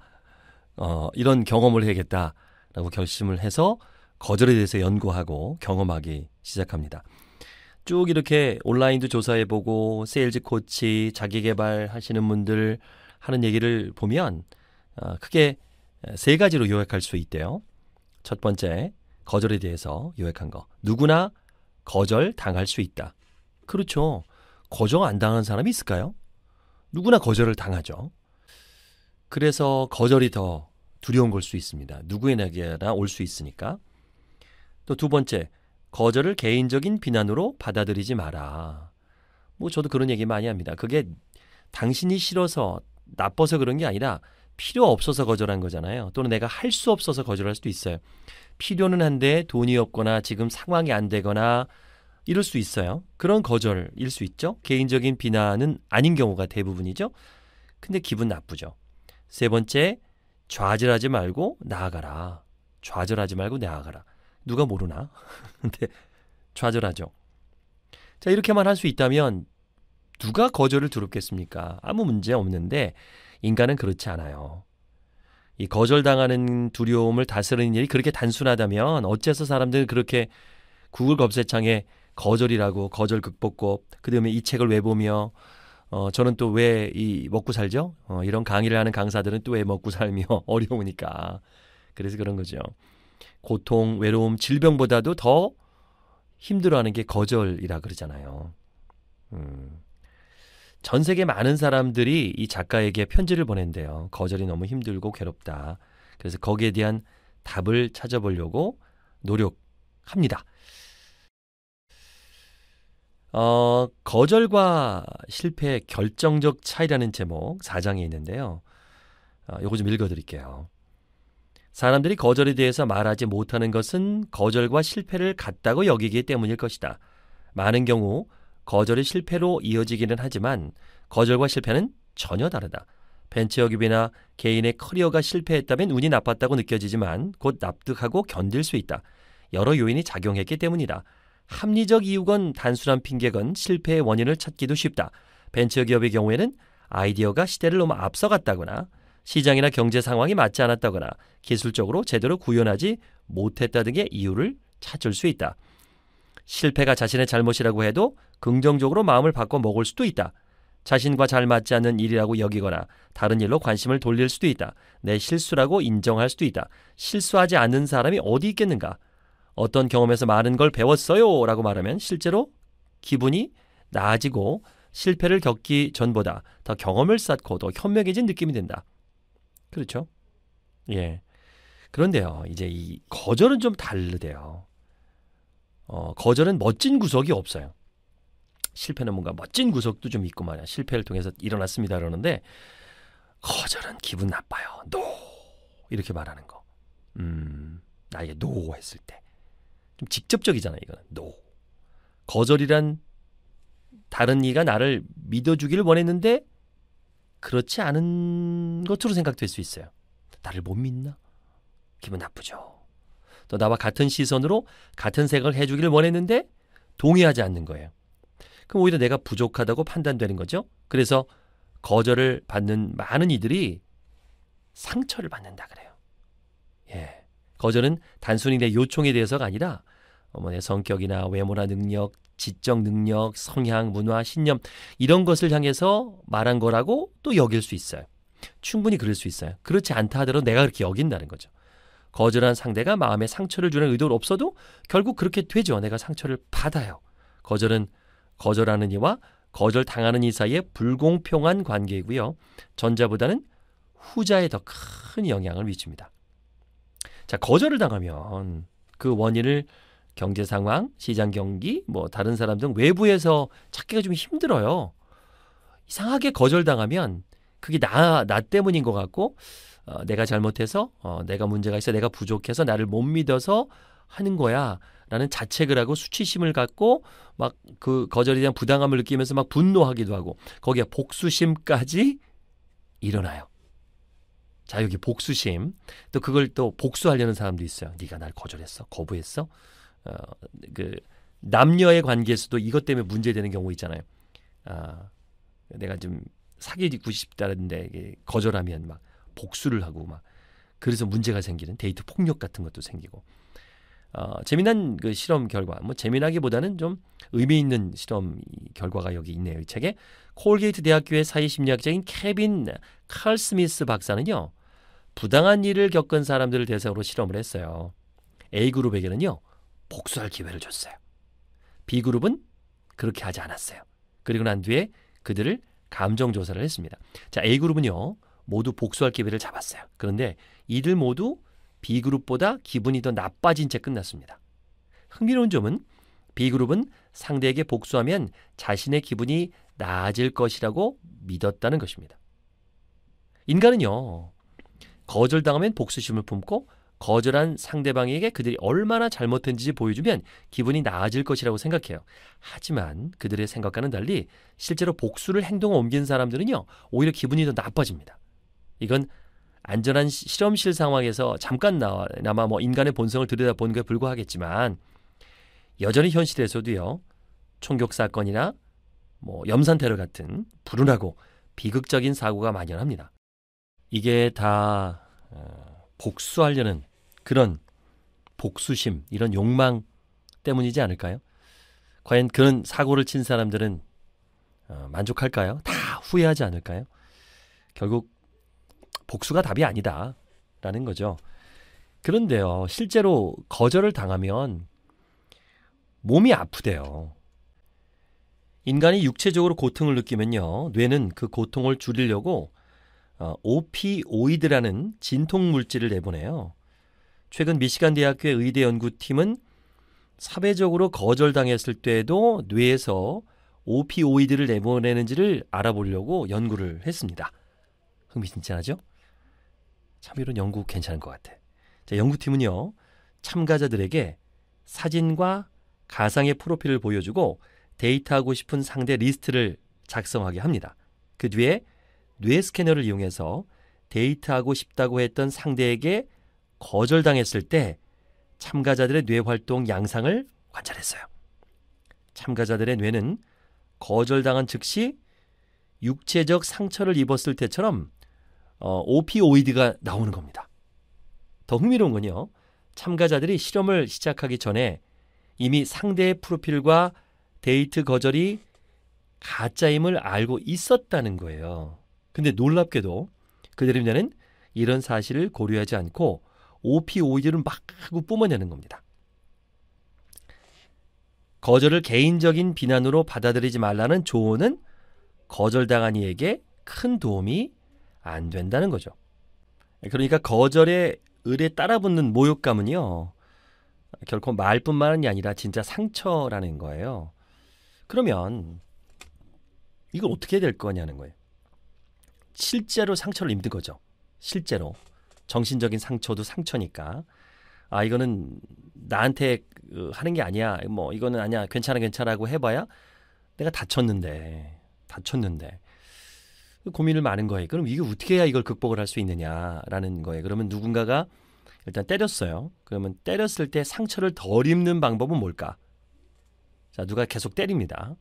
[SPEAKER 1] 어, 이런 경험을 해야겠다라고 결심을 해서 거절에 대해서 연구하고 경험하기 시작합니다. 쭉 이렇게 온라인도 조사해보고 세일즈 코치, 자기 개발 하시는 분들 하는 얘기를 보면 어, 크게 세 가지로 요약할 수 있대요. 첫 번째, 거절에 대해서 요약한 거. 누구나 거절 당할 수 있다. 그렇죠. 거절 안 당한 사람이 있을까요? 누구나 거절을 당하죠. 그래서 거절이 더 두려운 걸 수 있습니다. 누구에게나 올 수 있으니까. 또 두 번째, 거절을 개인적인 비난으로 받아들이지 마라. 뭐 저도 그런 얘기 많이 합니다. 그게 당신이 싫어서 나빠서 그런 게 아니라 필요 없어서 거절한 거잖아요. 또는 내가 할 수 없어서 거절할 수도 있어요. 필요는 한데 돈이 없거나 지금 상황이 안 되거나 이럴 수 있어요. 그런 거절일 수 있죠. 개인적인 비난은 아닌 경우가 대부분이죠. 근데 기분 나쁘죠. 세 번째, 좌절하지 말고 나아가라. 좌절하지 말고 나아가라. 누가 모르나? 근데 좌절하죠. 자, 이렇게만 할 수 있다면 누가 거절을 두렵겠습니까? 아무 문제 없는데 인간은 그렇지 않아요. 이 거절당하는 두려움을 다스리는 일이 그렇게 단순하다면 어째서 사람들은 그렇게 구글 검색창에 거절이라고 거절 극복법 그다음에 이 책을 왜 보며 어 저는 또 왜 이 먹고 살죠? 어 이런 강의를 하는 강사들은 또 왜 먹고 살며 어려우니까 그래서 그런 거죠. 고통, 외로움, 질병보다도 더 힘들어하는 게 거절이라 그러잖아요. 음. 전 세계 많은 사람들이 이 작가에게 편지를 보낸대요. 거절이 너무 힘들고 괴롭다. 그래서 거기에 대한 답을 찾아보려고 노력합니다. 어, 거절과 실패의 결정적 차이라는 제목 4장에 있는데요. 이 어, 요거 좀 읽어드릴게요. 사람들이 거절에 대해서 말하지 못하는 것은 거절과 실패를 같다고 여기기 때문일 것이다. 많은 경우 거절이 실패로 이어지기는 하지만 거절과 실패는 전혀 다르다. 벤처 기업이나 개인의 커리어가 실패했다면 운이 나빴다고 느껴지지만 곧 납득하고 견딜 수 있다. 여러 요인이 작용했기 때문이다. 합리적 이유건 단순한 핑계건 실패의 원인을 찾기도 쉽다. 벤처 기업의 경우에는 아이디어가 시대를 너무 앞서갔다거나 시장이나 경제 상황이 맞지 않았다거나 기술적으로 제대로 구현하지 못했다 등의 이유를 찾을 수 있다. 실패가 자신의 잘못이라고 해도 긍정적으로 마음을 바꿔 먹을 수도 있다. 자신과 잘 맞지 않는 일이라고 여기거나 다른 일로 관심을 돌릴 수도 있다. 내 실수라고 인정할 수도 있다. 실수하지 않는 사람이 어디 있겠는가? 어떤 경험에서 많은 걸 배웠어요 라고 말하면 실제로 기분이 나아지고 실패를 겪기 전보다 더 경험을 쌓고 더 현명해진 느낌이 된다. 그렇죠? 예. 그런데요, 이제 이 거절은 좀 다르대요. 어, 거절은 멋진 구석이 없어요. 실패는 뭔가 멋진 구석도 좀 있고 말이야. 실패를 통해서 일어났습니다. 그러는데 거절은 기분 나빠요. 노 이렇게 말하는 거. 음, 나에게 노 했을 때 좀 직접적이잖아요. 이거는 노 거절이란 다른 이가 나를 믿어주기를 원했는데 그렇지 않은 것으로 생각될 수 있어요. 나를 못 믿나? 기분 나쁘죠. 또 나와 같은 시선으로 같은 생각을 해주기를 원했는데 동의하지 않는 거예요. 그럼 오히려 내가 부족하다고 판단되는 거죠. 그래서 거절을 받는 많은 이들이 상처를 받는다 그래요. 예. 거절은 단순히 내 요청에 대해서가 아니라 어머 니의 성격이나 외모나 능력, 지적 능력, 성향, 문화, 신념 이런 것을 향해서 말한 거라고 또 여길 수 있어요. 충분히 그럴 수 있어요. 그렇지 않다 하더라도 내가 그렇게 여긴다는 거죠. 거절한 상대가 마음에 상처를 주는 의도는 없어도 결국 그렇게 되죠. 내가 상처를 받아요. 거절은 거절하는 이와 거절당하는 이 사이의 불공평한 관계이고요. 전자보다는 후자에 더 큰 영향을 미칩니다. 자, 거절을 당하면 그 원인을 경제 상황, 시장 경기, 뭐 다른 사람 등 외부에서 찾기가 좀 힘들어요. 이상하게 거절당하면 그게 나, 나 때문인 것 같고 어, 내가 잘못해서 어, 내가 문제가 있어 내가 부족해서 나를 못 믿어서 하는 거야. 라는 자책을 하고 수치심을 갖고 막 그 거절에 대한 부당함을 느끼면서 막 분노하기도 하고 거기에 복수심까지 일어나요. 자 여기 복수심 또 그걸 또 복수하려는 사람도 있어요. 네가 날 거절했어, 거부했어. 어, 그 남녀의 관계에서도 이것 때문에 문제되는 경우 있잖아요. 아, 내가 좀 사귀고 싶다는데 거절하면 막 복수를 하고 막 그래서 문제가 생기는 데이트 폭력 같은 것도 생기고 어, 재미난 그 실험 결과 뭐 재미나기보다는 좀 의미 있는 실험 결과가 여기 있네요 이 책에 콜게이트 대학교의 사회심리학자인 케빈 칼스미스 박사는요 부당한 일을 겪은 사람들을 대상으로 실험을 했어요 A 그룹에게는요 복수할 기회를 줬어요 B 그룹은 그렇게 하지 않았어요 그리고 난 뒤에 그들을 감정 조사를 했습니다 자 A 그룹은요 모두 복수할 기회를 잡았어요. 그런데 이들 모두 B그룹보다 기분이 더 나빠진 채 끝났습니다. 흥미로운 점은 B그룹은 상대에게 복수하면 자신의 기분이 나아질 것이라고 믿었다는 것입니다. 인간은요, 거절당하면 복수심을 품고 거절한 상대방에게 그들이 얼마나 잘못했는지 보여주면 기분이 나아질 것이라고 생각해요. 하지만 그들의 생각과는 달리 실제로 복수를 행동에 옮긴 사람들은요, 오히려 기분이 더 나빠집니다. 이건 안전한 실험실 상황에서 잠깐나마 와뭐 인간의 본성을 들여다보는 게 불과하겠지만 여전히 현실에서도요 총격 사건이나 뭐 염산 테러 같은 불운하고 비극적인 사고가 만연합니다. 이게 다 어, 복수하려는 그런 복수심 이런 욕망 때문이지 않을까요? 과연 그런 사고를 친 사람들은 어, 만족할까요? 다 후회하지 않을까요? 결국 복수가 답이 아니다라는 거죠. 그런데요, 실제로 거절을 당하면 몸이 아프대요. 인간이 육체적으로 고통을 느끼면요, 뇌는 그 고통을 줄이려고 어, 오피오이드라는 진통 물질을 내보내요. 최근 미시간 대학교의 의대 연구팀은 사회적으로 거절당했을 때에도 뇌에서 오피오이드를 내보내는지를 알아보려고 연구를 했습니다. 흥미진진하죠? 참 이런 연구 괜찮은 것 같아. 자, 연구팀은요. 참가자들에게 사진과 가상의 프로필을 보여주고 데이트하고 싶은 상대 리스트를 작성하게 합니다. 그 뒤에 뇌 스캐너를 이용해서 데이트하고 싶다고 했던 상대에게 거절당했을 때 참가자들의 뇌 활동 양상을 관찰했어요. 참가자들의 뇌는 거절당한 즉시 육체적 상처를 입었을 때처럼 어, 오피오이드가 나오는 겁니다. 더 흥미로운 건요. 참가자들이 실험을 시작하기 전에 이미 상대의 프로필과 데이트 거절이 가짜임을 알고 있었다는 거예요. 근데 놀랍게도 그들임자는 이런 사실을 고려하지 않고 오피오이드를 막 하고 뿜어내는 겁니다. 거절을 개인적인 비난으로 받아들이지 말라는 조언은 거절당한 이에게 큰 도움이 안 된다는 거죠. 그러니까 거절의 을에 따라붙는 모욕감은요. 결코 말뿐만이 아니라 진짜 상처라는 거예요. 그러면 이걸 어떻게 해야 될 거냐는 거예요. 실제로 상처를 입는 거죠. 실제로 정신적인 상처도 상처니까 아 이거는 나한테 그 하는 게 아니야. 뭐 이거는 아니야. 괜찮아 괜찮아라고 해봐야 내가 다쳤는데 다쳤는데 고민을 많은 거예요. 그럼 이게 어떻게 해야 이걸 극복을 할 수 있느냐라는 거예요. 그러면 누군가가 일단 때렸어요. 그러면 때렸을 때 상처를 덜 입는 방법은 뭘까? 자, 누가 계속 때립니다.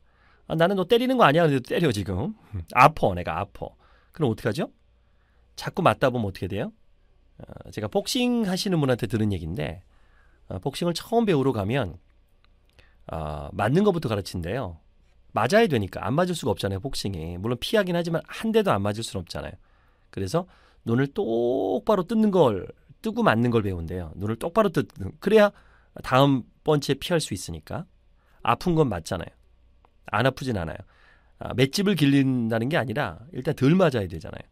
[SPEAKER 1] 아, 나는 너 때리는 거 아니야. 근데 때려 지금. 아퍼 내가 아퍼 그럼 어떡하죠? 자꾸 맞다 보면 어떻게 돼요? 어, 제가 복싱 하시는 분한테 들은 얘기인데 어, 복싱을 처음 배우러 가면 어, 맞는 것부터 가르친대요. 맞아야 되니까 안 맞을 수가 없잖아요 복싱이 물론 피하긴 하지만 한 대도 안 맞을 수는 없잖아요 그래서 눈을 똑바로 뜯는 걸 뜨고 맞는 걸 배운대요 눈을 똑바로 뜯는 그래야 다음 번째 피할 수 있으니까 아픈 건 맞잖아요 안 아프진 않아요 아, 맷집을 길린다는 게 아니라 일단 덜 맞아야 되잖아요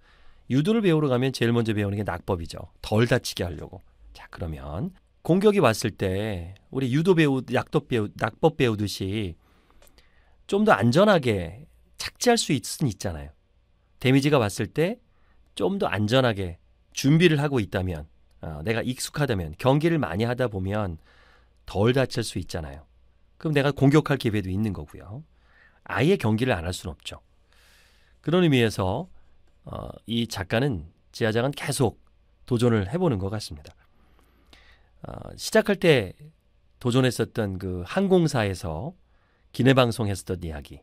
[SPEAKER 1] 유도를 배우러 가면 제일 먼저 배우는 게 낙법이죠 덜 다치게 하려고 자 그러면 공격이 왔을 때 우리 유도 배우 약도 배우 낙법 배우듯이 좀더 안전하게 착지할 수 있은 있잖아요. 데미지가 왔을 때 좀 더 안전하게 준비를 하고 있다면 어, 내가 익숙하다면 경기를 많이 하다 보면 덜 다칠 수 있잖아요. 그럼 내가 공격할 기회도 있는 거고요. 아예 경기를 안 할 수는 없죠. 그런 의미에서 어, 이 작가는 지하장은 계속 도전을 해보는 것 같습니다. 어, 시작할 때 도전했었던 그 항공사에서 기내 방송했었던 이야기.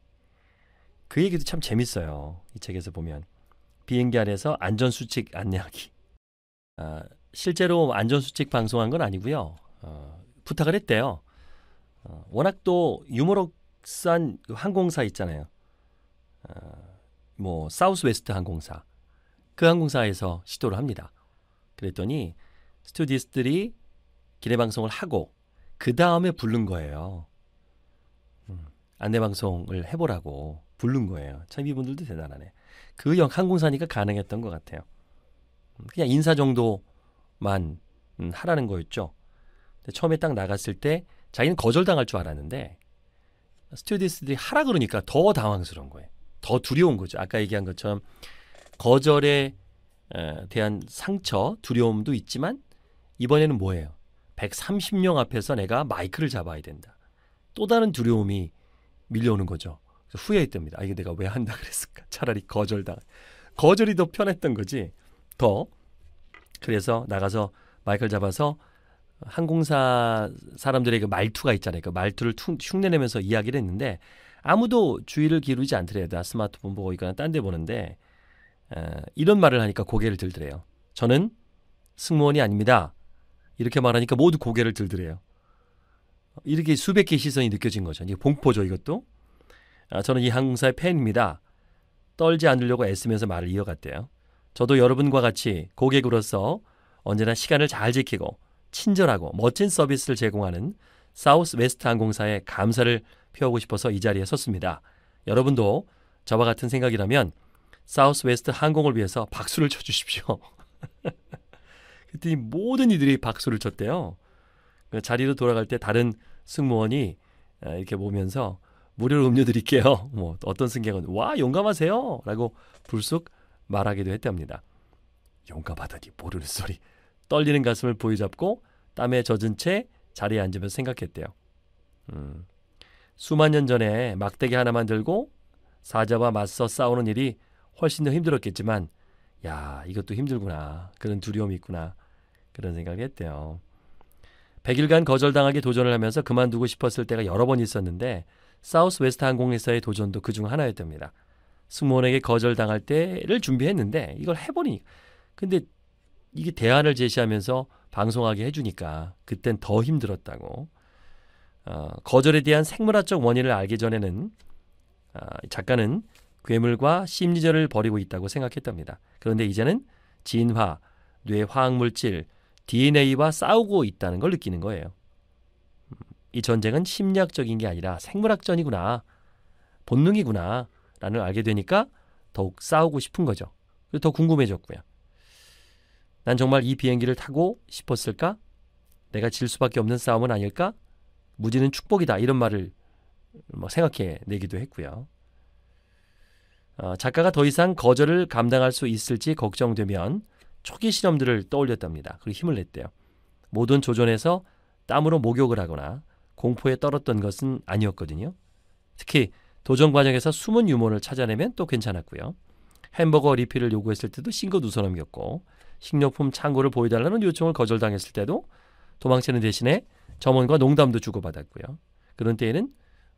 [SPEAKER 1] 그 얘기도 참 재밌어요. 이 책에서 보면 비행기 안에서 안전 수칙 안내하기. 아, 실제로 안전 수칙 방송한 건 아니고요. 어, 부탁을 했대요. 어, 워낙 또 유머러스한 그 항공사 있잖아요. 어, 뭐 사우스웨스트 항공사 그 항공사에서 시도를 합니다. 그랬더니 스튜디스들이 기내 방송을 하고 그 다음에 부른 거예요. 안내 방송을 해보라고 부른 거예요. 참 이분들도 대단하네. 그역 항공사니까 가능했던 것 같아요. 음, 그냥 인사 정도만 음, 하라는 거였죠. 처음에 딱 나갔을 때 자기는 거절당할 줄 알았는데 스튜디스들이 하라 그러니까 더 당황스러운 거예요. 더 두려운 거죠. 아까 얘기한 것처럼 거절에 대한 상처, 두려움도 있지만 이번에는 뭐예요? 130명 앞에서 내가 마이크를 잡아야 된다. 또 다른 두려움이 밀려오는 거죠. 그래서 후회했답니다. 아 이게 내가 왜 한다 그랬을까? 차라리 거절당. 거절이 더 편했던 거지. 더 그래서 나가서 마이크를 잡아서 항공사 사람들에게 말투가 있잖아요. 그 말투를 퉁, 흉내내면서 이야기를 했는데 아무도 주의를 기울이지 않더래요. 나 스마트폰 보고 있거나 딴 데 보는데 어, 이런 말을 하니까 고개를 들더래요. 저는 승무원이 아닙니다. 이렇게 말하니까 모두 고개를 들더래요. 이렇게 수백 개 시선이 느껴진 거죠. 이게 공포죠, 이것도. 아, 저는 이 항공사의 팬입니다. 떨지 않으려고 애쓰면서 말을 이어갔대요. 저도 여러분과 같이 고객으로서 언제나 시간을 잘 지키고 친절하고 멋진 서비스를 제공하는 사우스 웨스트 항공사에 감사를 표하고 싶어서 이 자리에 섰습니다. 여러분도 저와 같은 생각이라면 사우스 웨스트 항공을 위해서 박수를 쳐주십시오. 그랬더니 모든 이들이 박수를 쳤대요. 그 자리로 돌아갈 때 다른 승무원이 이렇게 보면서 무료로 음료 드릴게요. 뭐 어떤 승객은 와 용감하세요라고 불쑥 말하기도 했답니다. 용감하다니 모르는 소리. 떨리는 가슴을 보이잡고 땀에 젖은 채 자리에 앉으며 생각했대요. 음, 수만 년 전에 막대기 하나만 들고 사자와 맞서 싸우는 일이 훨씬 더 힘들었겠지만, 야 이것도 힘들구나 그런 두려움이 있구나 그런 생각을 했대요. 100일간 거절당하게 도전을 하면서 그만두고 싶었을 때가 여러 번 있었는데 사우스웨스트 항공회사의 도전도 그중 하나였답니다. 승무원에게 거절당할 때를 준비했는데 이걸 해보니 근데 이게 대안을 제시하면서 방송하게 해주니까 그땐 더 힘들었다고 어, 거절에 대한 생물학적 원인을 알기 전에는 어, 작가는 괴물과 심리전을 벌이고 있다고 생각했답니다. 그런데 이제는 진화, 뇌 화학 물질, DNA와 싸우고 있다는 걸 느끼는 거예요. 이 전쟁은 심리학적인 게 아니라 생물학전이구나, 본능이구나, 라는 걸 알게 되니까 더욱 싸우고 싶은 거죠. 그래서 더 궁금해졌고요. 난 정말 이 비행기를 타고 싶었을까? 내가 질 수밖에 없는 싸움은 아닐까? 무지는 축복이다. 이런 말을 뭐 생각해 내기도 했고요. 어, 작가가 더 이상 거절을 감당할 수 있을지 걱정되면 초기 실험들을 떠올렸답니다. 그리고 힘을 냈대요. 모든 조전에서 땀으로 목욕을 하거나 공포에 떨었던 것은 아니었거든요. 특히 도전 과정에서 숨은 유머를 찾아내면 또 괜찮았고요. 햄버거 리필을 요구했을 때도 싱긋 우선음이었고 식료품 창고를 보여달라는 요청을 거절당했을 때도 도망치는 대신에 점원과 농담도 주고받았고요. 그런 때에는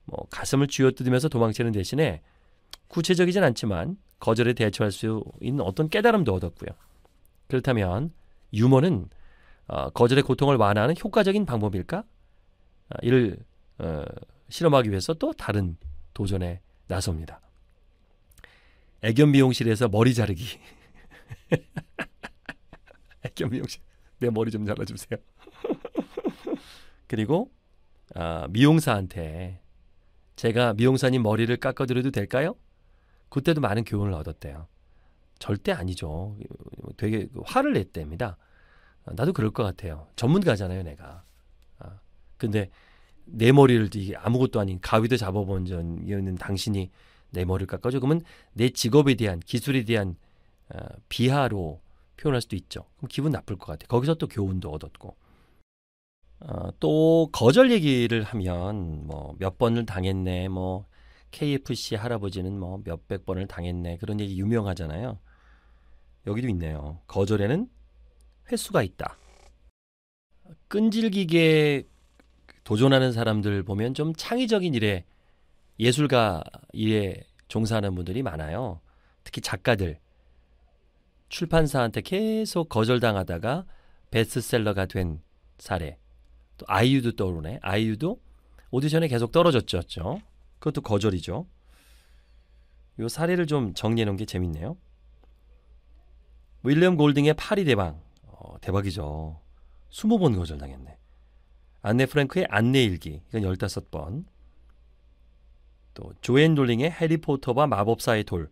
[SPEAKER 1] 뭐 가슴을 쥐어뜯으면서 도망치는 대신에 구체적이진 않지만 거절에 대처할 수 있는 어떤 깨달음도 얻었고요. 그렇다면 유머는 어, 거절의 고통을 완화하는 효과적인 방법일까? 어, 이를 어, 실험하기 위해서 또 다른 도전에 나섭니다. 애견 미용실에서 머리 자르기. 애견 미용실 내 머리 좀 잘라주세요. 그리고 아, 미용사한테 제가 미용사님 머리를 깎아드려도 될까요? 그때도 많은 교훈을 얻었대요. 절대 아니죠. 되게 그 화를 냈답니다. 아, 나도 그럴 것 같아요. 전문가잖아요, 내가. 아, 근데 내 머리를 아무것도 아닌 가위도 잡아본 전이는 당신이 내 머리를 깎아줘. 그러면 내 직업에 대한 기술에 대한 어, 비하로 표현할 수도 있죠. 그럼 기분 나쁠 것 같아요. 거기서 또 교훈도 얻었고. 어, 또 거절 얘기를 하면 뭐 몇 번을 당했네, 뭐 KFC 할아버지는 뭐 몇백 번을 당했네 그런 얘기 유명하잖아요. 여기도 있네요. 거절에는 횟수가 있다. 끈질기게 도전하는 사람들 보면 좀 창의적인 일에 예술가 일에 종사하는 분들이 많아요. 특히 작가들. 출판사한테 계속 거절당하다가 베스트셀러가 된 사례. 또 아이유도 떠오르네. 아이유도 오디션에 계속 떨어졌죠. 그것도 거절이죠. 요 사례를 좀 정리해 놓은 게 재밌네요. 윌리엄 골딩의 파리 대방 어, 대박이죠. 20번 거절당했네. 안네 프랭크의 안내 일기 이건 15번. 또 조앤 돌링의 해리포터와 마법사의 돌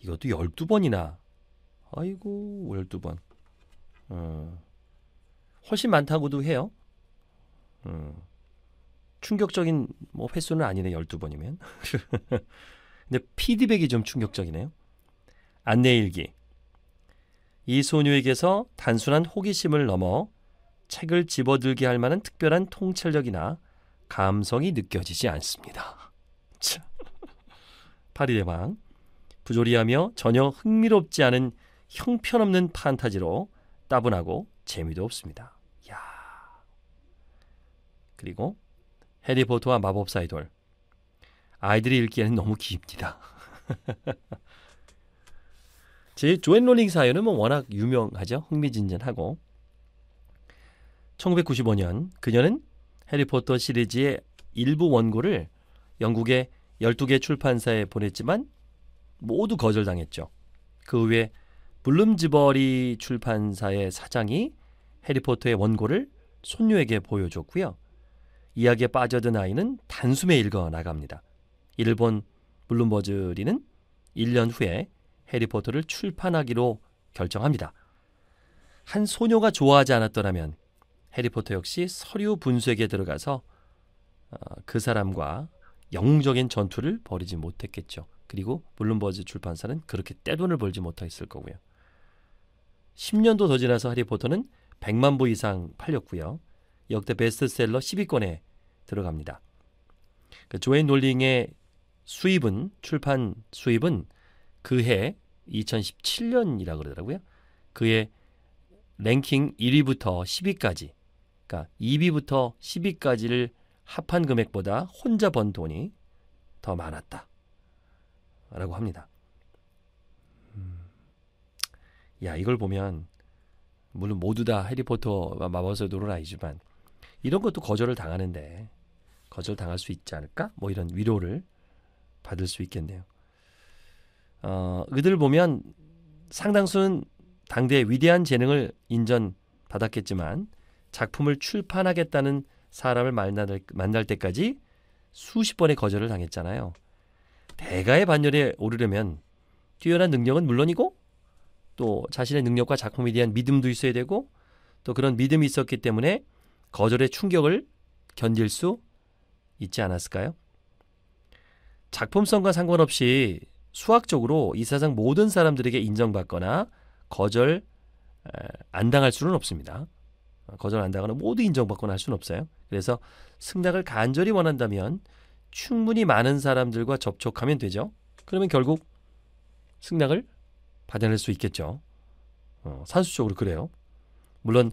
[SPEAKER 1] 이것도 12번이나 아이고 12번 음, 어. 훨씬 많다고도 해요 음, 충격적인 뭐 횟수는 아니네 12번이면 근데 피드백이 좀 충격적이네요 안내일기 이 소녀에게서 단순한 호기심을 넘어 책을 집어들게 할 만한 특별한 통찰력이나 감성이 느껴지지 않습니다. 파리대왕 부조리하며 전혀 흥미롭지 않은 형편없는 판타지로 따분하고 재미도 없습니다. 야. 그리고 해리포터와 마법사의 돌 아이들이 읽기에는 너무 깁니다. 제 조앤 롤링 사연은 뭐 워낙 유명하죠. 흥미진진하고 1995년 그녀는 해리포터 시리즈의 일부 원고를 영국의 12개 출판사에 보냈지만 모두 거절당했죠. 그 후에 블룸즈버리 출판사의 사장이 해리포터의 원고를 손녀에게 보여줬고요. 이야기에 빠져든 아이는 단숨에 읽어 나갑니다. 일본 블룸버즈리는 1년 후에 해리포터를 출판하기로 결정합니다. 한 소녀가 좋아하지 않았더라면 해리포터 역시 서류 분쇄기에 들어가서 어, 그 사람과 영웅적인 전투를 벌이지 못했겠죠. 그리고 블룸버즈 출판사는 그렇게 떼돈을 벌지 못했을 거고요. 10년도 더 지나서 해리포터는 100만 부 이상 팔렸고요. 역대 베스트셀러 10위권에 들어갑니다. 그 조앤 롤링의 수입은 출판 수입은 그해 2017년이라 고 그러더라고요. 그의 랭킹 1위부터 10위까지, 그러니까 2위부터 10위까지를 합한 금액보다 혼자 번 돈이 더 많았다. 라고 합니다. 음. 야, 이걸 보면, 물론 모두 다 해리포터 와 마법의 사노를 아니지만, 이런 것도 거절을 당하는데, 거절 당할 수 있지 않을까? 뭐 이런 위로를 받을 수 있겠네요. 어, 그들 보면 상당수는 당대의 위대한 재능을 인정받았겠지만 작품을 출판하겠다는 사람을 만날, 만날 때까지 수십 번의 거절을 당했잖아요. 대가의 반열에 오르려면 뛰어난 능력은 물론이고 또 자신의 능력과 작품에 대한 믿음도 있어야 되고 또 그런 믿음이 있었기 때문에 거절의 충격을 견딜 수 있지 않았을까요? 작품성과 상관없이 수학적으로 이 세상 모든 사람들에게 인정받거나 거절 안 당할 수는 없습니다. 어, 거절 안 당하는 모두 인정받거나 할 수는 없어요. 그래서 승낙을 간절히 원한다면 충분히 많은 사람들과 접촉하면 되죠. 그러면 결국 승낙을 받아낼 수 있겠죠. 어, 산수적으로 그래요. 물론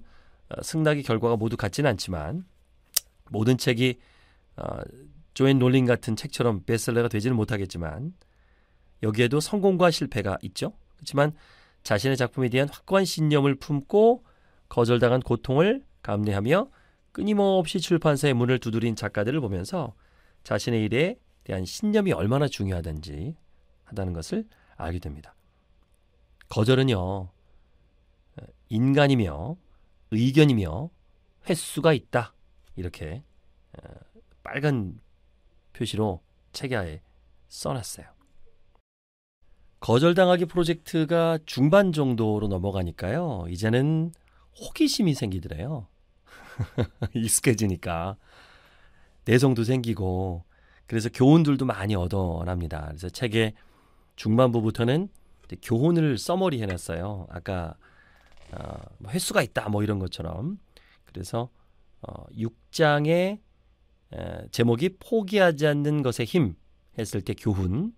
[SPEAKER 1] 어, 승낙의 결과가 모두 같지는 않지만 모든 책이 어, 조앤 롤링 같은 책처럼 베스트셀러가 되지는 못하겠지만 여기에도 성공과 실패가 있죠. 그렇지만 자신의 작품에 대한 확고한 신념을 품고 거절당한 고통을 감내하며 끊임없이 출판사의 문을 두드린 작가들을 보면서 자신의 일에 대한 신념이 얼마나 중요하든지 하다는 것을 알게 됩니다. 거절은요, 인간이며 의견이며 횟수가 있다. 이렇게 어, 빨간 표시로 책에 써놨어요. 거절당하기 프로젝트가 중반 정도로 넘어가니까요. 이제는 호기심이 생기더래요. 익숙해지니까. 내성도 생기고, 그래서 교훈들도 많이 얻어납니다. 그래서 책의 중반부부터는 교훈을 써머리 해놨어요. 아까 어, 뭐 횟수가 있다 뭐 이런 것처럼. 그래서 어, 6장의 제목이 포기하지 않는 것의 힘 했을 때 교훈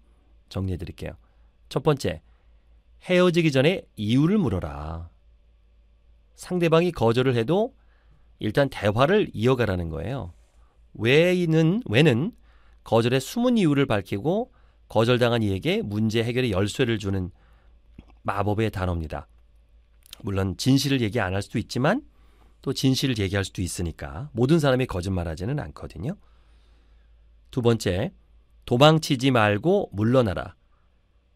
[SPEAKER 1] 정리해 드릴게요. 첫 번째, 헤어지기 전에 이유를 물어라. 상대방이 거절을 해도 일단 대화를 이어가라는 거예요. 왜는, 왜는 거절의 숨은 이유를 밝히고 거절당한 이에게 문제 해결의 열쇠를 주는 마법의 단어입니다. 물론 진실을 얘기 안 할 수도 있지만 또 진실을 얘기할 수도 있으니까 모든 사람이 거짓말하지는 않거든요. 두 번째, 도망치지 말고 물러나라.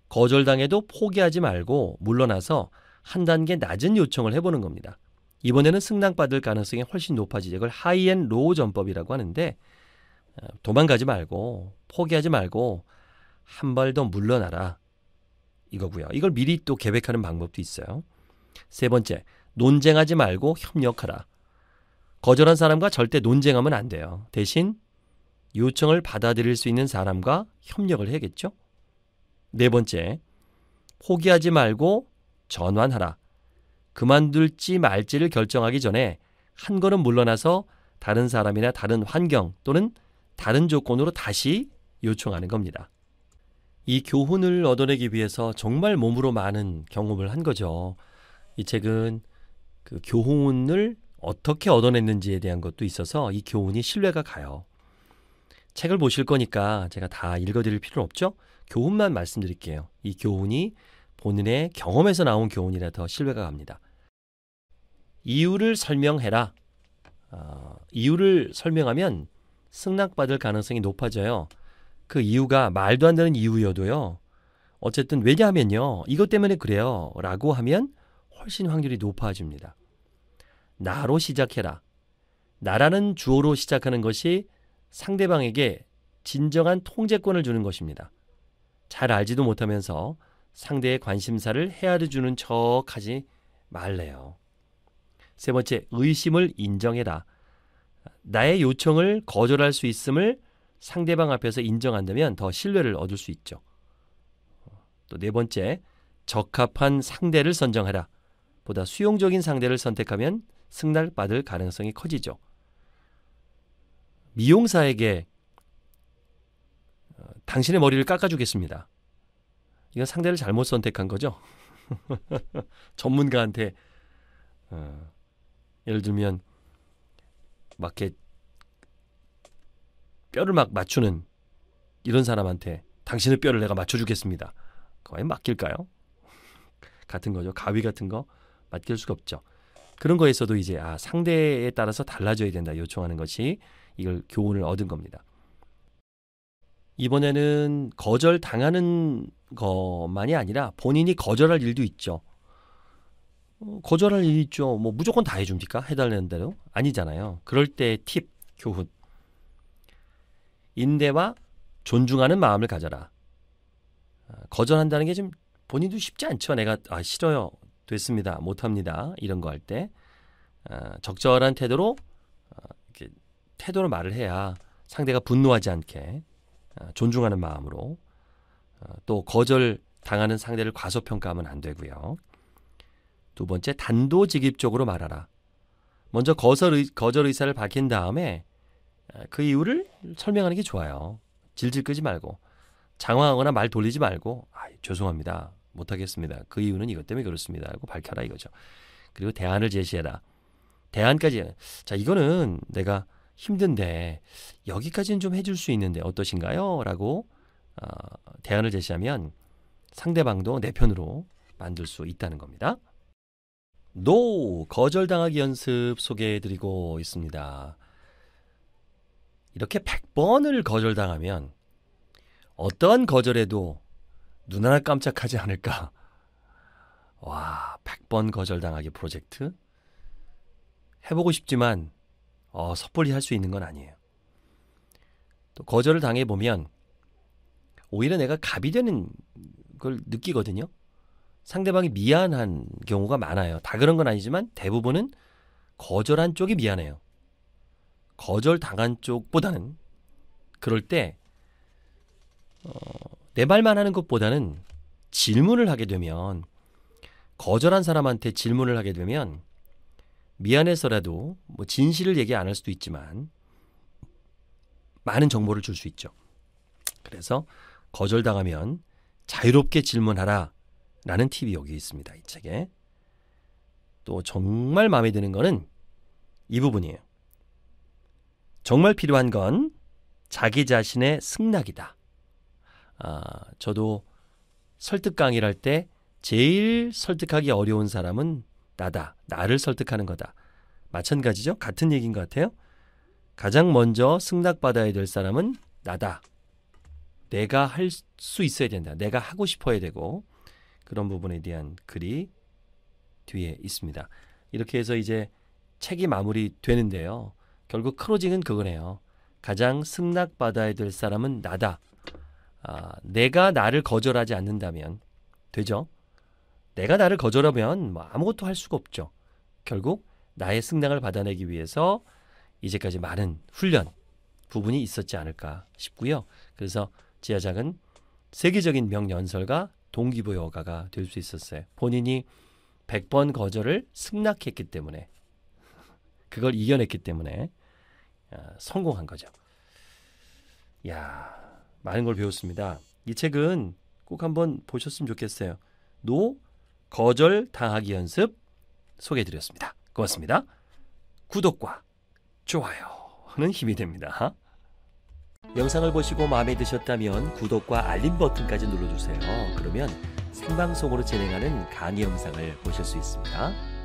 [SPEAKER 1] 거절당해도 포기하지 말고 물러나서 한 단계 낮은 요청을 해보는 겁니다. 이번에는 승낙받을 가능성이 훨씬 높아지죠. 이걸 하이엔 로우 전법이라고 하는데 어, 도망가지 말고 포기하지 말고 한 발 더 물러나라 이거고요. 이걸 미리 또 계획하는 방법도 있어요. 세 번째, 논쟁하지 말고 협력하라. 거절한 사람과 절대 논쟁하면 안 돼요. 대신 요청을 받아들일 수 있는 사람과 협력을 해야겠죠. 네 번째, 포기하지 말고 전환하라. 그만둘지 말지를 결정하기 전에 한 걸음 물러나서 다른 사람이나 다른 환경 또는 다른 조건으로 다시 요청하는 겁니다. 이 교훈을 얻어내기 위해서 정말 몸으로 많은 경험을 한 거죠. 이 책은 그 교훈을 어떻게 얻어냈는지에 대한 것도 있어서 이 교훈이 신뢰가 가요. 책을 보실 거니까 제가 다 읽어드릴 필요는 없죠. 교훈만 말씀드릴게요. 이 교훈이 본인의 경험에서 나온 교훈이라 더 신뢰가 갑니다. 이유를 설명해라. 어, 이유를 설명하면 승낙받을 가능성이 높아져요. 그 이유가 말도 안 되는 이유여도요. 어쨌든 왜냐하면요. 이것 때문에 그래요. 라고 하면 훨씬 확률이 높아집니다. 나로 시작해라. 나라는 주어로 시작하는 것이 상대방에게 진정한 통제권을 주는 것입니다. 잘 알지도 못하면서 상대의 관심사를 헤아려 주는 척 하지 말래요. 세 번째, 의심을 인정해라. 나의 요청을 거절할 수 있음을 상대방 앞에서 인정한다면 더 신뢰를 얻을 수 있죠. 또 네 번째, 적합한 상대를 선정하라. 보다 수용적인 상대를 선택하면 승낙받을 가능성이 커지죠. 미용사에게 어, 당신의 머리를 깎아주겠습니다. 이건 상대를 잘못 선택한 거죠. 전문가한테 어, 예를 들면 막 이렇게 뼈를 막 맞추는 이런 사람한테 당신의 뼈를 내가 맞춰주겠습니다. 그거 맡길까요? 같은 거죠. 가위 같은 거 맡길 수가 없죠. 그런 거에서도 이제 아 상대에 따라서 달라져야 된다 요청하는 것이 이걸 교훈을 얻은 겁니다. 이번에는 거절 당하는 것만이 아니라 본인이 거절할 일도 있죠. 어, 거절할 일이 있죠. 뭐 무조건 다 해줍니까? 해달라는 대로? 아니잖아요. 그럴 때 팁, 교훈. 인대와 존중하는 마음을 가져라. 아, 거절한다는 게 좀 본인도 쉽지 않죠. 내가 아 싫어요. 됐습니다. 못합니다. 이런 거 할 때. 아, 적절한 태도로 아, 태도로 말을 해야 상대가 분노하지 않게 어, 존중하는 마음으로 어, 또 거절 당하는 상대를 과소평가하면 안 되고요. 두 번째 단도직입적으로 말하라. 먼저 거절, 의, 거절 의사를 밝힌 다음에 어, 그 이유를 설명하는 게 좋아요. 질질 끄지 말고 장황하거나 말 돌리지 말고 아, 죄송합니다. 못하겠습니다. 그 이유는 이것 때문에 그렇습니다. 하고 밝혀라 이거죠. 그리고 대안을 제시해라. 대안까지 자 이거는 내가 힘든데 여기까지는 좀 해줄 수 있는데 어떠신가요? 라고 어, 대안을 제시하면 상대방도 내 편으로 만들 수 있다는 겁니다. NO! 거절당하기 연습 소개해드리고 있습니다. 이렇게 100번을 거절당하면 어떠한 거절에도 눈 하나 깜짝하지 않을까. 와, 100번 거절당하기 프로젝트? 해보고 싶지만 어, 섣불리 할 수 있는 건 아니에요. 또 거절을 당해 보면 오히려 내가 갑이 되는 걸 느끼거든요. 상대방이 미안한 경우가 많아요. 다 그런 건 아니지만 대부분은 거절한 쪽이 미안해요. 거절 당한 쪽보다는 그럴 때 어, 내 말만 하는 것보다는 질문을 하게 되면 거절한 사람한테 질문을 하게 되면 미안해서라도 뭐 진실을 얘기 안 할 수도 있지만 많은 정보를 줄 수 있죠. 그래서 거절당하면 자유롭게 질문하라 라는 팁이 여기 있습니다. 이 책에. 또 정말 마음에 드는 거는 이 부분이에요. 정말 필요한 건 자기 자신의 승낙이다. 아, 저도 설득 강의를 할 때 제일 설득하기 어려운 사람은 나다. 나를 설득하는 거다. 마찬가지죠? 같은 얘기인 것 같아요. 가장 먼저 승낙받아야 될 사람은 나다. 내가 할 수 있어야 된다. 내가 하고 싶어야 되고 그런 부분에 대한 글이 뒤에 있습니다. 이렇게 해서 이제 책이 마무리되는데요. 결국 크로징은 그거네요. 가장 승낙받아야 될 사람은 나다. 아, 내가 나를 거절하지 않는다면 되죠. 내가 나를 거절하면 뭐 아무것도 할 수가 없죠. 결국 나의 승낙을 받아내기 위해서 이제까지 많은 훈련 부분이 있었지 않을까 싶고요. 그래서 지하작은 세계적인 명연설가 동기부여가가 될 수 있었어요. 본인이 100번 거절을 승낙했기 때문에 그걸 이겨냈기 때문에 아, 성공한 거죠. 야 많은 걸 배웠습니다. 이 책은 꼭 한번 보셨으면 좋겠어요. 노 거절 당하기 연습 소개해 드렸습니다. 고맙습니다. 구독과 좋아요는 힘이 됩니다. 영상을 보시고 마음에 드셨다면 구독과 알림 버튼까지 눌러주세요. 그러면 생방송으로 진행하는 강의 영상을 보실 수 있습니다.